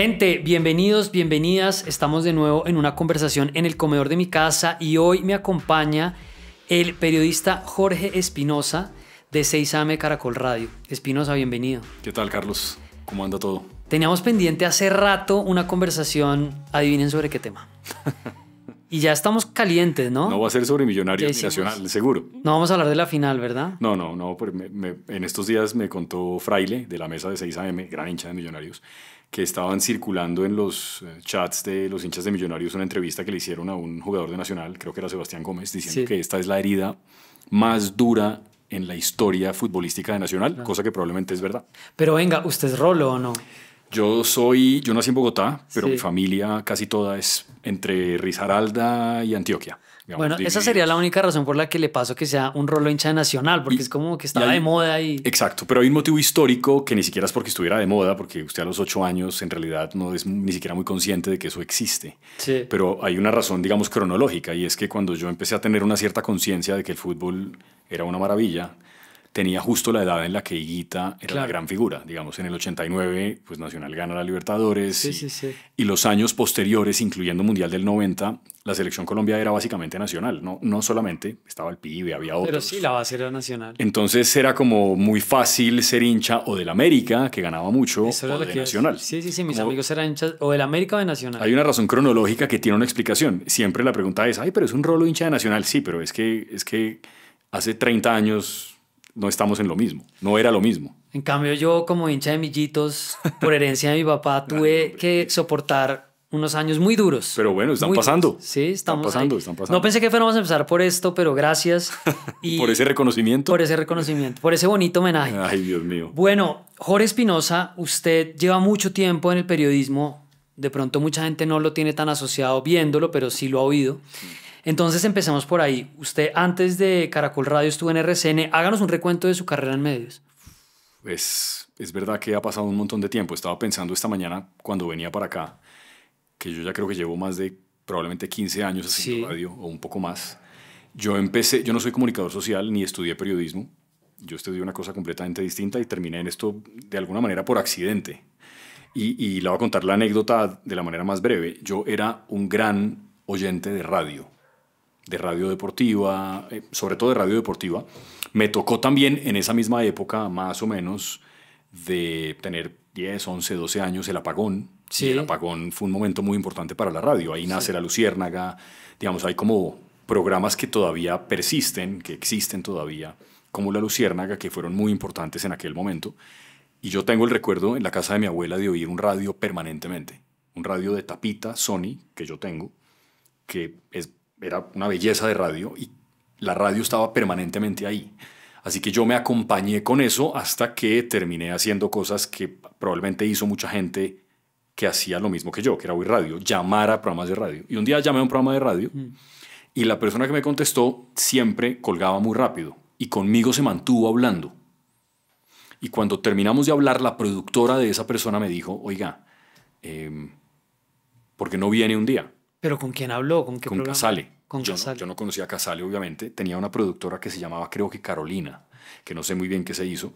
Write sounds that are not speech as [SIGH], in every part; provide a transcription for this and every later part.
Gente, bienvenidos, bienvenidas. Estamos de nuevo en una conversación en el comedor de mi casa y hoy me acompaña el periodista Jorge Espinosa de 6AM Caracol Radio. Espinosa, bienvenido. ¿Qué tal, Carlos? ¿Cómo anda todo? Teníamos pendiente hace rato una conversación, adivinen sobre qué tema. [LAUGHS] Y ya estamos calientes, ¿no? No va a ser sobre Millonarios Nacional, seguro. No vamos a hablar de la final, ¿verdad? No, no, no. Pues en estos días me contó Fraile de la mesa de 6 AM, gran hincha de Millonarios, que estaban circulando en los eh, chats de los hinchas de Millonarios una entrevista que le hicieron a un jugador de Nacional, creo que era Sebastián Gómez, diciendo que esta es la herida más dura en la historia futbolística de Nacional, cosa que probablemente es verdad. Pero venga, ¿usted es rolo o no? Yo soy, yo nací en Bogotá, pero mi familia casi toda es entre Risaralda y Antioquia bueno, esa sería la única razón por la que le paso que sea un rolo hincha nacional, porque es como que estaba de moda y... Exacto, pero hay un motivo histórico que ni siquiera es porque estuviera de moda, porque usted a los ocho años en realidad no es ni siquiera muy consciente de que eso existe. Pero hay una razón, digamos, cronológica, y es que cuando yo empecé a tener una cierta conciencia de que el fútbol era una maravilla, tenía justo la edad en la que Higuita era la gran figura. Digamos, en el 89, pues Nacional gana la Libertadores. Sí, y, sí, sí. y, los años posteriores, incluyendo Mundial del 90, la selección Colombia era básicamente nacional. No, no solamente estaba el pibe, había otros. Pero sí, la base era nacional. Entonces era como muy fácil ser hincha o del América, que ganaba mucho, o de Nacional. Sí, sí, sí, mis amigos eran hinchas o del América o de Nacional. Hay una razón cronológica que tiene una explicación. Siempre la pregunta es, ay, pero es un rolo hincha de Nacional. Sí, pero es que, es que hace 30 años no estamos en lo mismo, no era lo mismo. En cambio, yo como hincha de millitos, por herencia de mi papá, [LAUGHS] tuve que soportar unos años muy duros. Pero bueno, están pasando. Sí, estamos están pasando, están pasando. No pensé que fuéramos a empezar por esto, pero gracias. [LAUGHS] Y por ese reconocimiento. Por ese reconocimiento, por ese bonito homenaje. [LAUGHS] Ay, Dios mío. Bueno, Jorge Espinosa, usted lleva mucho tiempo en el periodismo. De pronto mucha gente no lo tiene tan asociado viéndolo, pero sí lo ha oído. Sí. Mm. Entonces empecemos por ahí. Usted antes de Caracol Radio estuvo en RCN. Háganos un recuento de su carrera en medios. Es, pues, es verdad que ha pasado un montón de tiempo. Estaba pensando esta mañana cuando venía para acá, que yo ya creo que llevo más de probablemente 15 años haciendo radio o un poco más. Yo empecé, yo no soy comunicador social ni estudié periodismo. Yo estudié una cosa completamente distinta y terminé en esto de alguna manera por accidente. Y, y le voy a contar la anécdota de la manera más breve. Yo era un gran oyente de radio de radio deportiva, eh, sobre todo de radio deportiva. Me tocó también en esa misma época, más o menos, de tener 10, 11, 12 años, el apagón. el apagón fue un momento muy importante para la radio. Ahí nace la Luciérnaga. Digamos, hay como programas que todavía persisten, que existen todavía, como la Luciérnaga, que fueron muy importantes en aquel momento. Y yo tengo el recuerdo en la casa de mi abuela de oír un radio permanentemente. Un radio de tapita Sony que yo tengo, que es era una belleza de radio y la radio estaba permanentemente ahí. Así que yo me acompañé con eso hasta que terminé haciendo cosas que probablemente hizo mucha gente que hacía lo mismo que yo, que era oír radio, llamar a programas de radio. Y un día llamé a un programa de radio mm. y la persona que me contestó siempre colgaba muy rápido y conmigo se mantuvo hablando. Y cuando terminamos de hablar, la productora de esa persona me dijo, oiga, porque em, ¿por no viene un día? ¿Pero con quién habló? ¿Con qué Con Casale. Con Casale. yo no conocía a Casale, obviamente. Tenía una productora que se llamaba, creo que Carolina, que no sé muy bien qué se hizo.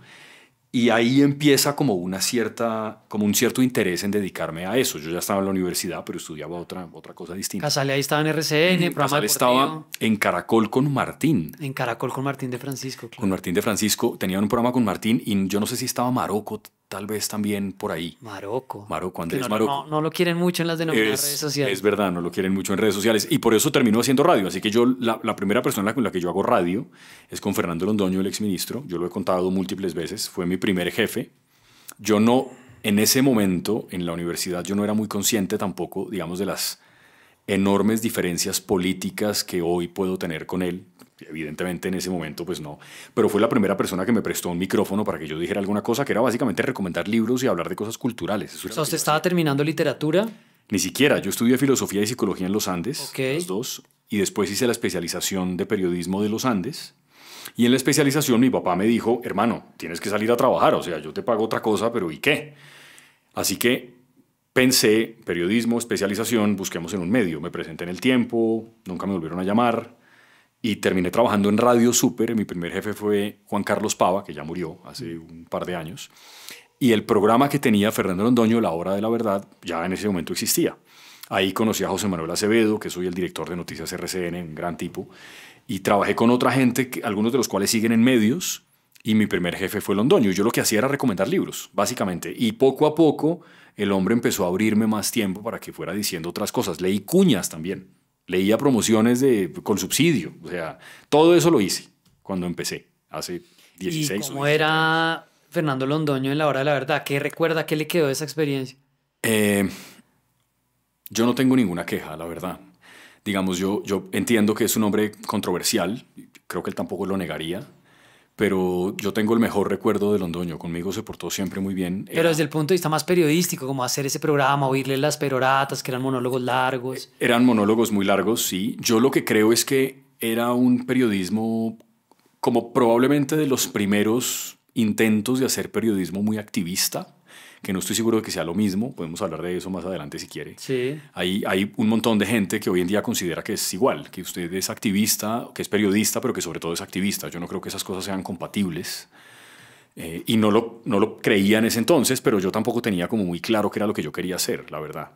Y ahí empieza como, una cierta, como un cierto interés en dedicarme a eso. Yo ya estaba en la universidad, pero estudiaba otra, otra cosa distinta. Casale ahí estaba en RCN, Casale estaba en Caracol con Martín. En Caracol con Martín de Francisco. Con Martín de Francisco. Tenían un programa con Martín y yo no sé si estaba Maroco tal vez también por ahí. Maroco. Maroco, Andrés no, Maroco. No, lo quieren mucho en las denominadas redes sociales. Es verdad, no lo quieren mucho en redes sociales. Y por eso terminó haciendo radio. Así que yo, la, la primera persona con la que yo hago radio es con Fernando Londoño, el exministro. Yo lo he contado múltiples veces. Fue mi primer jefe. Yo no, en ese momento, en la universidad, yo no era muy consciente tampoco, digamos, de las enormes diferencias políticas que hoy puedo tener con él. Evidentemente en ese momento pues no, pero fue la primera persona que me prestó un micrófono para que yo dijera alguna cosa que era básicamente recomendar libros y hablar de cosas culturales. o sea, usted estaba terminando literatura. Ni siquiera, yo estudié filosofía y psicología en los Andes, los dos, y después hice la especialización de periodismo de los Andes. Y en la especialización mi papá me dijo, hermano, tienes que salir a trabajar, o sea, yo te pago otra cosa, pero ¿y qué? Así que pensé, periodismo, especialización, busquemos en un medio. Me presenté en el tiempo, nunca me volvieron a llamar y terminé trabajando en Radio Super. Mi primer jefe fue Juan Carlos Pava, que ya murió hace mm. un par de años. Y el programa que tenía Fernando Londoño, La Hora de la Verdad, ya en ese momento existía. Ahí conocí a José Manuel Acevedo, que soy el director de Noticias RCN, un gran tipo. Y trabajé con otra gente, algunos de los cuales siguen en medios. Y mi primer jefe fue Londoño. Yo lo que hacía era recomendar libros, básicamente. Y poco a poco el hombre empezó a abrirme más tiempo para que fuera diciendo otras cosas. Leí cuñas también leía promociones de, con subsidio, o sea, todo eso lo hice cuando empecé, hace 16 años. cómo era Fernando Londoño en la hora de la verdad? ¿Qué recuerda? ¿Qué le quedó de esa experiencia? Eh, yo no tengo ninguna queja, la verdad. Digamos, yo, yo entiendo que es un hombre controversial, creo que él tampoco lo negaría, pero yo tengo el mejor recuerdo de Londoño. Conmigo se portó siempre muy bien. Pero desde el punto de vista más periodístico, como hacer ese programa, oírle las peroratas, que eran monólogos largos. Eh, eran monólogos muy largos, sí. Yo lo que creo es que era un periodismo como probablemente de los primeros intentos de hacer periodismo muy activista que no estoy seguro de que sea lo mismo, podemos hablar de eso más adelante si quiere. Sí. Hay, un montón de gente que hoy en día considera que es igual, que usted es activista, que es periodista, pero que sobre todo es activista. Yo no creo que esas cosas sean compatibles. Eh, y no lo, no lo creía en ese entonces, pero yo tampoco tenía como muy claro qué era lo que yo quería hacer, la verdad.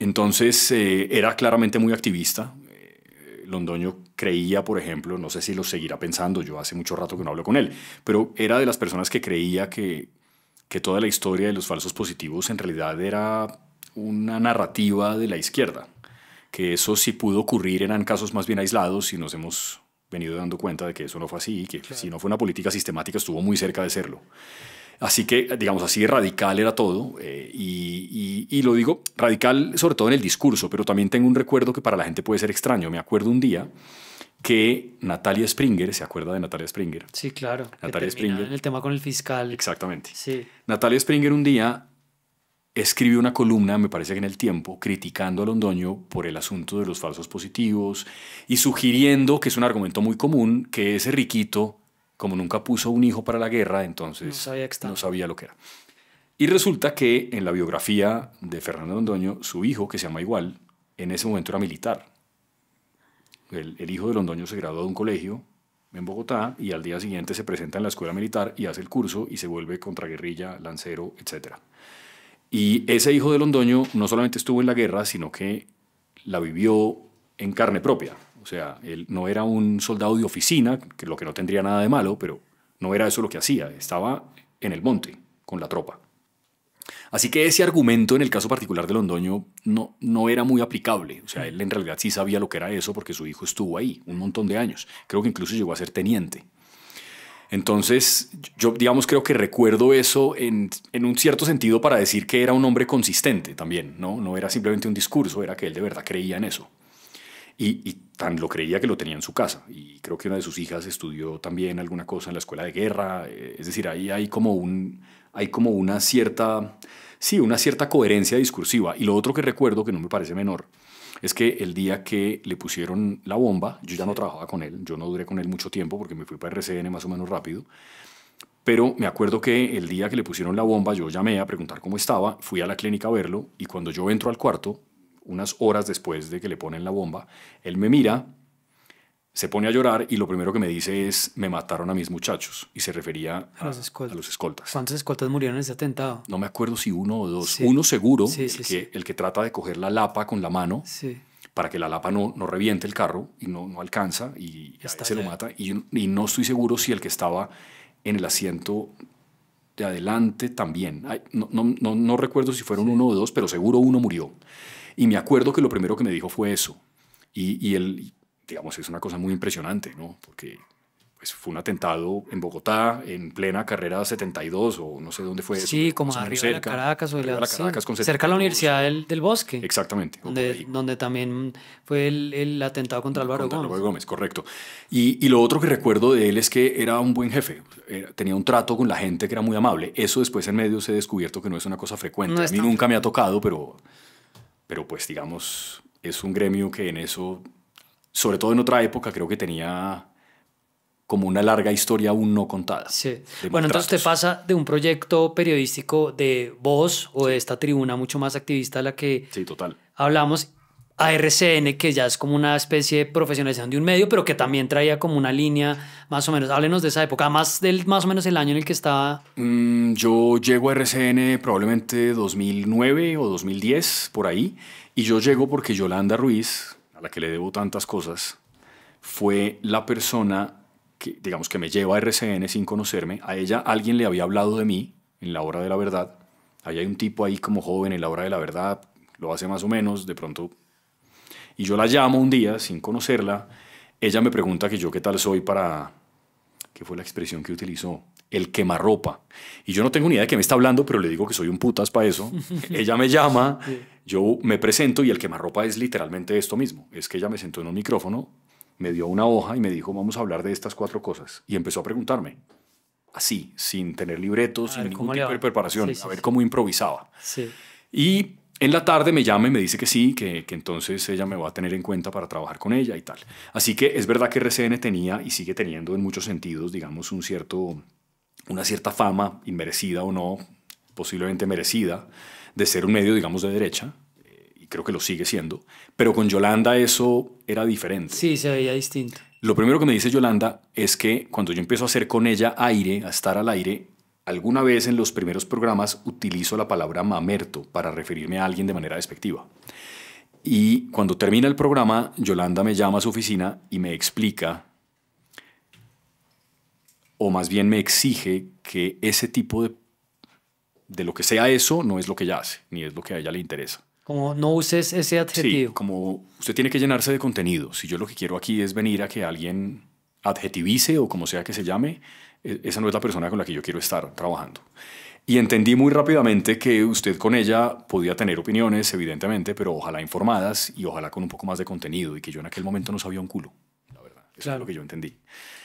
Entonces eh, era claramente muy activista. Eh, Londoño creía, por ejemplo, no sé si lo seguirá pensando, yo hace mucho rato que no hablo con él, pero era de las personas que creía que que toda la historia de los falsos positivos en realidad era una narrativa de la izquierda, que eso sí pudo ocurrir, eran casos más bien aislados y nos hemos venido dando cuenta de que eso no fue así, que si no fue una política sistemática estuvo muy cerca de serlo. Así que, digamos, así radical era todo. Eh, y, lo digo radical sobre todo en el discurso, pero también tengo un recuerdo que para la gente puede ser extraño. Me acuerdo un día que Natalia Springer, ¿se acuerda de Natalia Springer? Sí, claro. Natalia Springer. En el tema con el fiscal. Exactamente. Natalia Springer un día escribió una columna, me parece que en el tiempo, criticando a Londoño por el asunto de los falsos positivos y sugiriendo, que es un argumento muy común, que ese riquito, como nunca puso un hijo para la guerra, entonces no sabía, no sabía lo que era. Y resulta que en la biografía de Fernando Londoño, su hijo, que se llama igual, en ese momento era militar el, hijo de Londoño se graduó de un colegio en Bogotá y al día siguiente se presenta en la escuela militar y hace el curso y se vuelve contra guerrilla lancero, etc. Y ese hijo de Londoño no solamente estuvo en la guerra, sino que la vivió en carne propia. O sea, él no era un soldado de oficina, que lo que no tendría nada de malo, pero no era eso lo que hacía, estaba en el monte con la tropa. Así que ese argumento en el caso particular de Londoño no, no era muy aplicable. O sea, mm. él en realidad sí sabía lo que era eso porque su hijo estuvo ahí un montón de años. Creo que incluso llegó a ser teniente. Entonces, yo digamos creo que recuerdo eso en, un cierto sentido para decir que era un hombre consistente también, ¿no? No era simplemente un discurso, era que él de verdad creía en eso. Y, y, tan lo creía que lo tenía en su casa. Y creo que una de sus hijas estudió también alguna cosa en la escuela de guerra. Eh, es decir, ahí hay como un, hay como una cierta, sí, una cierta coherencia discursiva. Y lo otro que recuerdo, que no me parece menor, es que el día que le pusieron la bomba, yo ya no trabajaba con él, yo no duré con él mucho tiempo porque me fui para RCN más o menos rápido, pero me acuerdo que el día que le pusieron la bomba yo llamé a preguntar cómo estaba, fui a la clínica a verlo y cuando yo entro al cuarto, unas horas después de que le ponen la bomba, él me mira se pone a llorar y lo primero que me dice es, me mataron a mis muchachos. Y se refería a, los, escoltas. escoltas. ¿Cuántos escoltas murieron en ese atentado? No me acuerdo si uno o dos. Uno seguro, el, que, el, que, trata de coger la lapa con la mano para que la lapa no, no reviente el carro y no, no alcanza y se lo mata. Y, y no estoy seguro si el que estaba en el asiento de adelante también. no, no, no, recuerdo si fueron uno o dos, pero seguro uno murió. Y me acuerdo que lo primero que me dijo fue eso. Y, y él digamos, es una cosa muy impresionante, ¿no? Porque pues, fue un atentado en Bogotá, en plena carrera 72, o no sé dónde fue. Sí, como arriba de Caracas o cerca de la Universidad del, Bosque. Exactamente. Donde, donde también fue el, atentado contra Álvaro Gómez. correcto. Y, lo otro que recuerdo de él es que era un buen jefe, tenía un trato con la gente que era muy amable. Eso después en medio se ha descubierto que no es una cosa frecuente. A mí nunca me ha tocado, pero, pero pues digamos, es un gremio que en eso sobre todo en otra época, creo que tenía como una larga historia aún no contada. Sí. Bueno, entonces te pasa de un proyecto periodístico de voz o de esta tribuna mucho más activista a la que sí, total. hablamos a RCN, que ya es como una especie de profesionalización de un medio, pero que también traía como una línea más o menos. Háblenos de esa época, más del más o menos el año en el que estaba. Mm, yo llego a RCN probablemente 2009 o 2010, por ahí, y yo llego porque Yolanda Ruiz, la que le debo tantas cosas, fue la persona que, digamos, que me lleva a RCN sin conocerme. A ella alguien le había hablado de mí en la hora de la verdad. Ahí hay un tipo ahí como joven en la hora de la verdad, lo hace más o menos, de pronto. Y yo la llamo un día sin conocerla. Ella me pregunta que yo qué tal soy para que fue la expresión que utilizó, el quemarropa. Y yo no tengo ni idea de qué me está hablando, pero le digo que soy un putas para eso. [LAUGHS] ella me llama, yo me presento y el quemarropa es literalmente esto mismo. Es que ella me sentó en un micrófono, me dio una hoja y me dijo, vamos a hablar de estas cuatro cosas. Y empezó a preguntarme, así, sin tener libretos, sin ningún tipo de preparación, a ver cómo improvisaba. Sí. Y en la tarde me llama y me dice que sí, que, entonces ella me va a tener en cuenta para trabajar con ella y tal. Así que es verdad que RCN tenía y sigue teniendo en muchos sentidos, digamos, un cierto, una cierta fama, inmerecida o no, posiblemente merecida, de ser un medio, digamos, de derecha, eh, y creo que lo sigue siendo, pero con Yolanda eso era diferente. Sí, se veía distinto. Lo primero que me dice Yolanda es que cuando yo empiezo a hacer con ella aire, a estar al aire, Alguna vez en los primeros programas utilizo la palabra mamerto para referirme a alguien de manera despectiva. Y cuando termina el programa, Yolanda me llama a su oficina y me explica, o más bien me exige, que ese tipo de, lo que sea eso no es lo que ella hace, ni es lo que a ella le interesa. Como no uses ese adjetivo. Sí, como usted tiene que llenarse de contenido. Si yo lo que quiero aquí es venir a que alguien adjetivice o como sea que se llame, eh, esa no es la persona con la que yo quiero estar trabajando. Y entendí muy rápidamente que usted con ella podía tener opiniones, evidentemente, pero ojalá informadas y ojalá con un poco más de contenido y que yo en aquel momento no sabía un culo, la verdad. Eso es lo que yo entendí.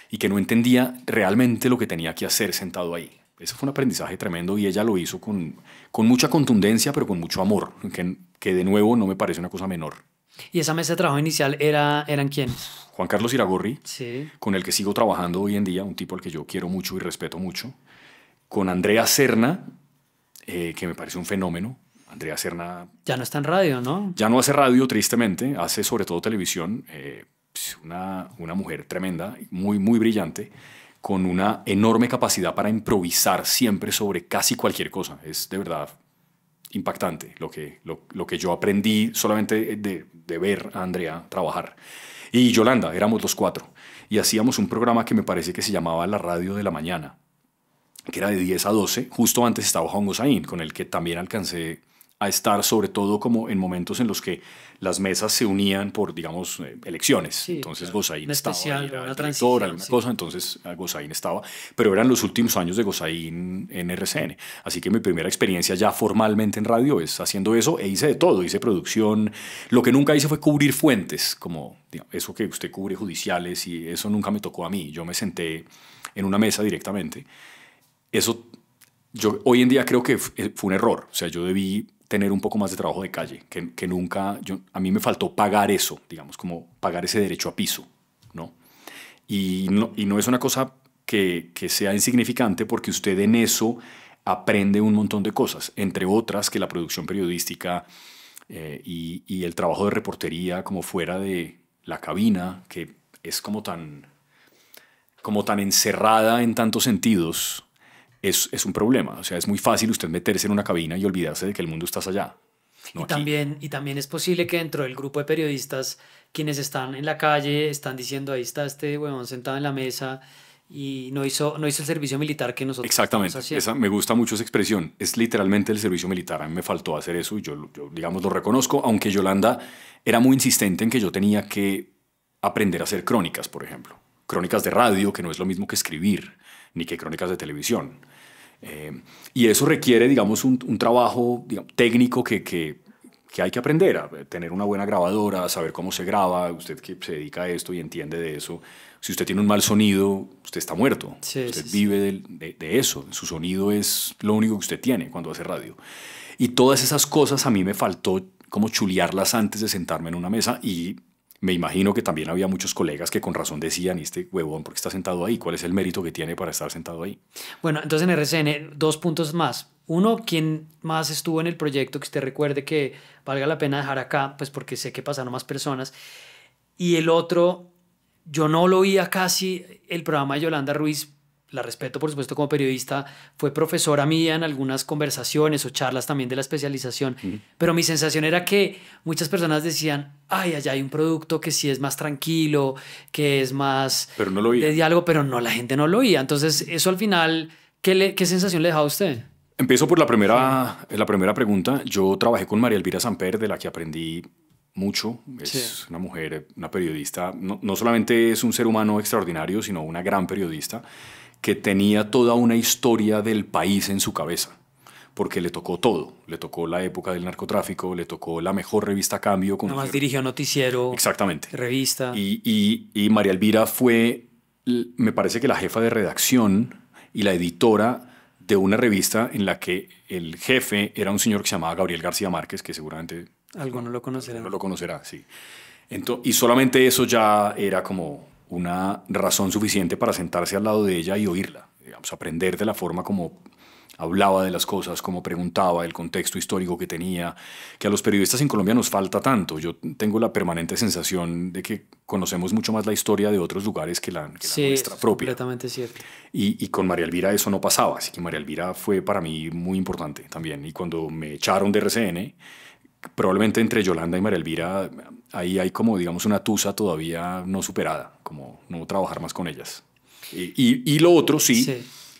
Y que no entendía realmente lo que tenía que hacer sentado ahí. Ese fue un aprendizaje tremendo y ella lo hizo con, mucha contundencia, pero con mucho amor, que de nuevo no me parece una cosa menor. ¿Y esa mesa de trabajo inicial era, eran quiénes? Juan Carlos Iragorri, sí. con el que sigo trabajando hoy en día, un tipo al que yo quiero mucho y respeto mucho. Con Andrea Serna, eh, que me parece un fenómeno. Andrea Serna... Ya no está en radio, ¿no? Ya no hace radio, tristemente. Hace sobre todo televisión. Eh, una, mujer tremenda, muy, muy brillante con una enorme capacidad para improvisar siempre sobre casi cualquier cosa. Es de verdad impactante lo que, lo que yo aprendí solamente de, de ver a Andrea trabajar. Y Yolanda, éramos los cuatro. Y hacíamos un programa que me parece que se llamaba La Radio de la Mañana, que era de 10 a 12, justo antes estaba Juan Sain, con el que también alcancé a estar sobre todo como en momentos en los que las mesas se unían por, digamos, elecciones. entonces estaba, especial, cosa, entonces eh, Gozaín estaba, pero eran los últimos años de Gosaín en RCN. Así que mi primera experiencia ya formalmente en radio es haciendo eso e hice de todo, hice producción. Lo que nunca hice fue cubrir fuentes, como eso que usted cubre judiciales y eso nunca me tocó a mí. Yo me senté en una mesa directamente. Eso yo hoy en día creo que eh, fue un error. O sea, yo debí tener un poco más de trabajo de calle, que, nunca, yo, a mí me faltó pagar eso, digamos, como pagar ese derecho a piso, ¿no? Y no, y no es una cosa que, que sea insignificante porque usted en eso aprende un montón de cosas, entre otras que la producción periodística eh, y, y, el trabajo de reportería como fuera de la cabina, que es como tan, como tan encerrada en tantos sentidos es, un problema. O sea, es muy fácil usted meterse en una cabina y olvidarse de que el mundo está allá. y, también, y también es posible que dentro del grupo de periodistas, quienes están en la calle, están diciendo, ahí está este huevón sentado en la mesa y no hizo, no hizo el servicio militar que nosotros Exactamente, esa, me gusta mucho esa expresión, es literalmente el servicio militar, a mí me faltó hacer eso y yo, yo, digamos, lo reconozco, aunque Yolanda era muy insistente en que yo tenía que aprender a hacer crónicas, por ejemplo, crónicas de radio, que no es lo mismo que escribir, ni que crónicas de televisión. Eh, y eso requiere, digamos, un, trabajo técnico que, que, hay que aprender, a tener una buena grabadora, saber cómo se graba, usted que se dedica a esto y entiende de eso. Si usted tiene un mal sonido, usted está muerto. usted vive De, de, eso. Su sonido es lo único que usted tiene cuando hace radio. Y todas esas cosas a mí me faltó como chulearlas antes de sentarme en una mesa y me imagino que también había muchos colegas que con razón decían, este huevón por qué está sentado ahí? ¿Cuál es el mérito que tiene para estar sentado ahí? Bueno, entonces en RCN, dos puntos más. Uno, ¿quién más estuvo en el proyecto que usted recuerde que valga la pena dejar acá? Pues porque sé que pasaron más personas. Y el otro, yo no lo oía casi el programa de Yolanda Ruiz la respeto por supuesto como periodista, fue profesora mía en algunas conversaciones o charlas también de la especialización, pero mi sensación era que muchas personas decían, ay, allá hay un producto que sí es más tranquilo, que es más pero no lo de diálogo, pero no, la gente no lo oía. Entonces, eso al final, ¿qué, le, qué sensación le deja a usted? Empiezo por la primera, la primera pregunta. Yo trabajé con María Elvira Samper, de la que aprendí mucho. Es una mujer, una periodista, no, no solamente es un ser humano extraordinario, sino una gran periodista que tenía toda una historia del país en su cabeza, porque le tocó todo. Le tocó la época del narcotráfico, le tocó la mejor revista Cambio. Con más dirigió noticiero. Exactamente. Revista. Y, María Elvira fue, me parece que la jefa de redacción y la editora de una revista en la que el jefe era un señor que se llamaba Gabriel García Márquez, que seguramente... Alguno lo conocerá. No lo conocerá, sí. y solamente eso ya era como una razón suficiente para sentarse al lado de ella y oírla, digamos, aprender de la forma como hablaba de las cosas, como preguntaba, el contexto histórico que tenía, que a los periodistas en Colombia nos falta tanto. Yo tengo la permanente sensación de que conocemos mucho más la historia de otros lugares que la, nuestra propia. Completamente cierto. Y, con María Elvira eso no pasaba, así que María Elvira fue para mí muy importante también. Y cuando me echaron de RCN, probablemente entre Yolanda y María Elvira, ahí hay como, digamos, una tusa todavía no superada como no trabajar más con ellas. Y, lo otro, sí,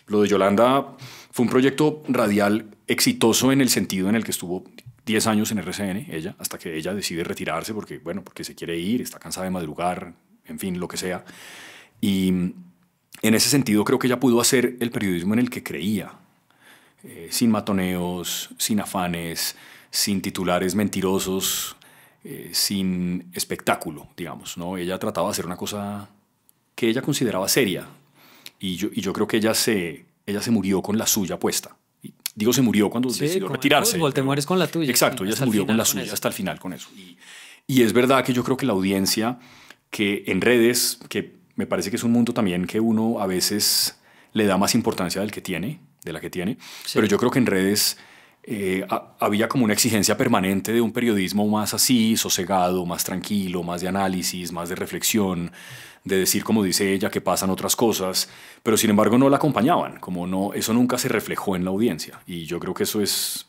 lo de Yolanda fue un proyecto radial exitoso en el sentido en el que estuvo 10 años en RCN, ella, hasta que ella decide retirarse porque, bueno, porque se quiere ir, está cansada de madrugar, en fin, lo que sea. Y en ese sentido creo que ella pudo hacer el periodismo en el que creía, eh, sin matoneos, sin afanes, sin titulares mentirosos, eh, sin espectáculo, digamos. ¿no? Ella trataba de hacer una cosa que ella consideraba seria. Y yo, y yo creo que ella se, ella se murió con la suya puesta. Digo, se murió cuando sí, decidió retirarse. con la tuya. Exacto, ella se murió con la suya hasta el final con eso. Y, es verdad que yo creo que la audiencia que en redes, que me parece que es un mundo también que uno a veces le da más importancia del que tiene, de la que tiene, pero yo creo que en redes eh, había como una exigencia permanente de un periodismo más así, sosegado, más tranquilo, más de análisis, más de reflexión, de decir, como dice ella, que pasan otras cosas, pero sin embargo no la acompañaban, como no, eso nunca se reflejó en la audiencia. Y yo creo que eso es...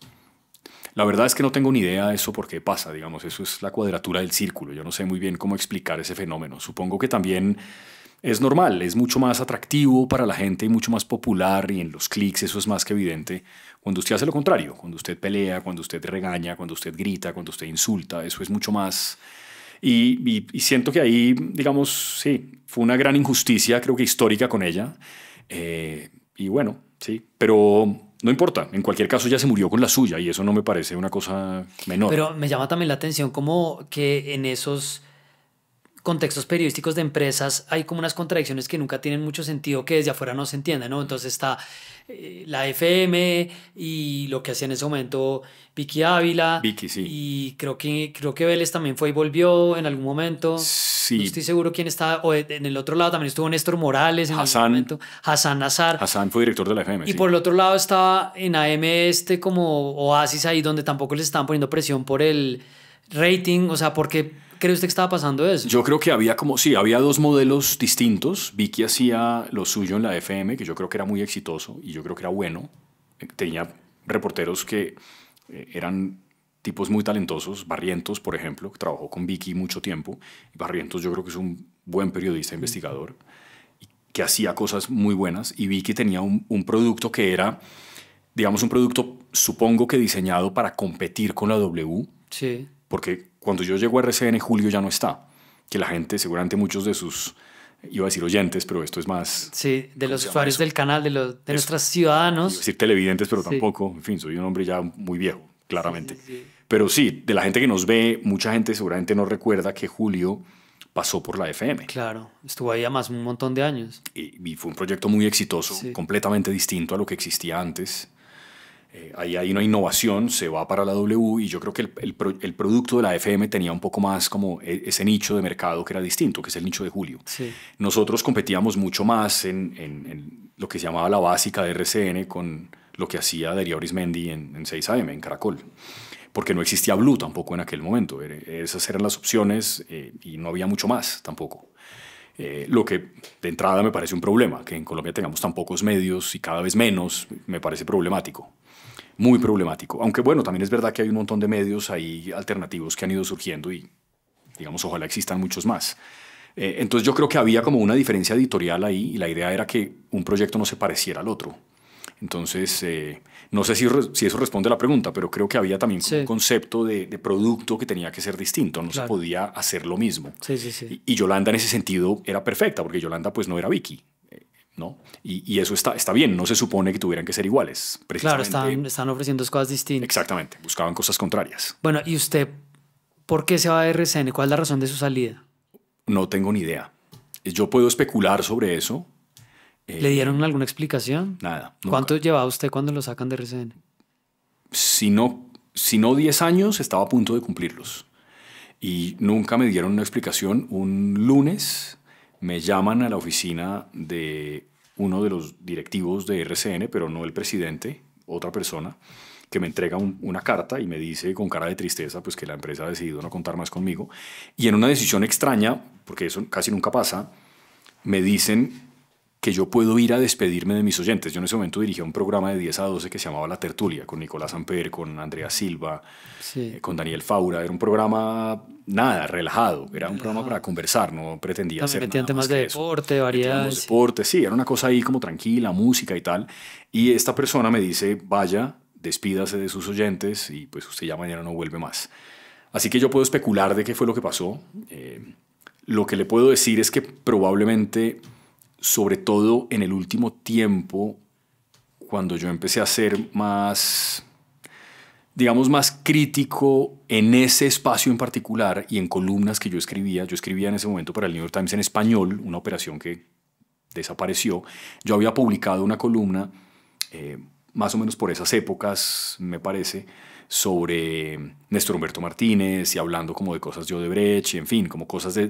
La verdad es que no tengo ni idea de eso por qué pasa, digamos, eso es la cuadratura del círculo, yo no sé muy bien cómo explicar ese fenómeno. Supongo que también es normal, es mucho más atractivo para la gente y mucho más popular y en los clics eso es más que evidente cuando usted hace lo contrario, cuando usted pelea, cuando usted regaña, cuando usted grita, cuando usted insulta, eso es mucho más... Y, siento que ahí, digamos, sí, fue una gran injusticia, creo que histórica con ella. Eh, y bueno, sí, pero no importa, en cualquier caso ya se murió con la suya y eso no me parece una cosa menor. Pero me llama también la atención como que en esos contextos periodísticos de empresas hay como unas contradicciones que nunca tienen mucho sentido que desde afuera no se entiende, ¿no? Entonces está eh, la FM y lo que hacía en ese momento Vicky Ávila. Vicky, sí. Y creo que, creo que Vélez también fue y volvió en algún momento. Sí. No estoy seguro quién estaba. O en el otro lado también estuvo Néstor Morales en algún momento. Hassan Nazar. Hassan fue director de la FM. Y por el otro lado estaba en AM este como Oasis ahí donde tampoco les estaban poniendo presión por el rating. O sea, porque cree usted que estaba pasando eso? Yo creo que había como, sí, había dos modelos distintos. Vicky hacía lo suyo en la FM, que yo creo que era muy exitoso y yo creo que era bueno. Eh, tenía reporteros que eh, eran tipos muy talentosos, Barrientos, por ejemplo, que trabajó con Vicky mucho tiempo. Barrientos yo creo que es un buen periodista, investigador, que hacía cosas muy buenas. Y Vicky tenía un, un producto que era, digamos, un producto, supongo que diseñado para competir con la W. Sí. Porque cuando yo llego a RCN, Julio ya no está. Que la gente, seguramente muchos de sus, iba a decir oyentes, pero esto es más... Sí, de los usuarios del canal, de, los, de nuestros ciudadanos. Iba decir televidentes, pero tampoco. En fin, soy un hombre ya muy viejo, claramente. pero sí, de la gente que nos ve, mucha gente seguramente no recuerda que Julio pasó por la FM. Claro, estuvo ahí más un montón de años. y fue un proyecto muy exitoso, completamente distinto a lo que existía antes. Eh, ahí hay una innovación, se va para la W y yo creo que el, producto de la FM tenía un poco más como e, ese nicho de mercado que era distinto, que es el nicho de Julio. Nosotros competíamos mucho más en, lo que se llamaba la básica de RCN con lo que hacía Darío Arismendi en, en 6AM, en Caracol porque no existía Blue tampoco en aquel momento. Esas eran las opciones eh, y no había mucho más tampoco. Eh, lo que de entrada me parece un problema, que en Colombia tengamos tan pocos medios y cada vez menos, me parece problemático muy problemático. Aunque bueno, también es verdad que hay un montón de medios ahí alternativos que han ido surgiendo y digamos, ojalá existan muchos más. Eh, entonces yo creo que había como una diferencia editorial ahí y la idea era que un proyecto no se pareciera al otro. Entonces, eh, no sé si, si, eso responde a la pregunta, pero creo que había también un concepto de, producto que tenía que ser distinto, no se podía hacer lo mismo. Sí, sí, y, y, Yolanda en ese sentido era perfecta, porque Yolanda pues no era Vicky, y, eso está, está bien, no se supone que tuvieran que ser iguales. Claro, están, están ofreciendo cosas distintas. Exactamente, buscaban cosas contrarias. Bueno, ¿y usted por qué se va de RCN? ¿Cuál es la razón de su salida? No tengo ni idea. Yo puedo especular sobre eso. ¿Le eh, dieron alguna explicación? Nada. ¿Cuánto llevaba usted cuando lo sacan de RCN? Si no, si no 10 años, estaba a punto de cumplirlos. Y nunca me dieron una explicación. Un lunes me llaman a la oficina de uno de los directivos de RCN, pero no el presidente, otra persona, que me entrega una carta y me dice con cara de tristeza pues que la empresa ha decidido no contar más conmigo. Y en una decisión extraña, porque eso casi nunca pasa, me dicen que yo puedo ir a despedirme de mis oyentes. Yo en ese momento dirigía un programa de 10 a 12 que se llamaba La Tertulia, con Nicolás Amper, con Andrea Silva, eh, con Daniel Faura. Era un programa, nada, relajado. Era un programa para conversar, no pretendía ser hacer temas de deporte, variedades. de Deporte, sí, era una cosa ahí como tranquila, música y tal. Y esta persona me dice, vaya, despídase de sus oyentes y pues usted ya mañana no vuelve más. Así que yo puedo especular de qué fue lo que pasó. Eh, lo que le puedo decir es que probablemente sobre todo en el último tiempo, cuando yo empecé a ser más, digamos, más crítico en ese espacio en particular y en columnas que yo escribía, yo escribía en ese momento para el New York Times en español, una operación que desapareció, yo había publicado una columna, eh, más o menos por esas épocas, me parece, sobre Néstor Humberto Martínez y hablando como de cosas de Odebrecht y en fin, como cosas de,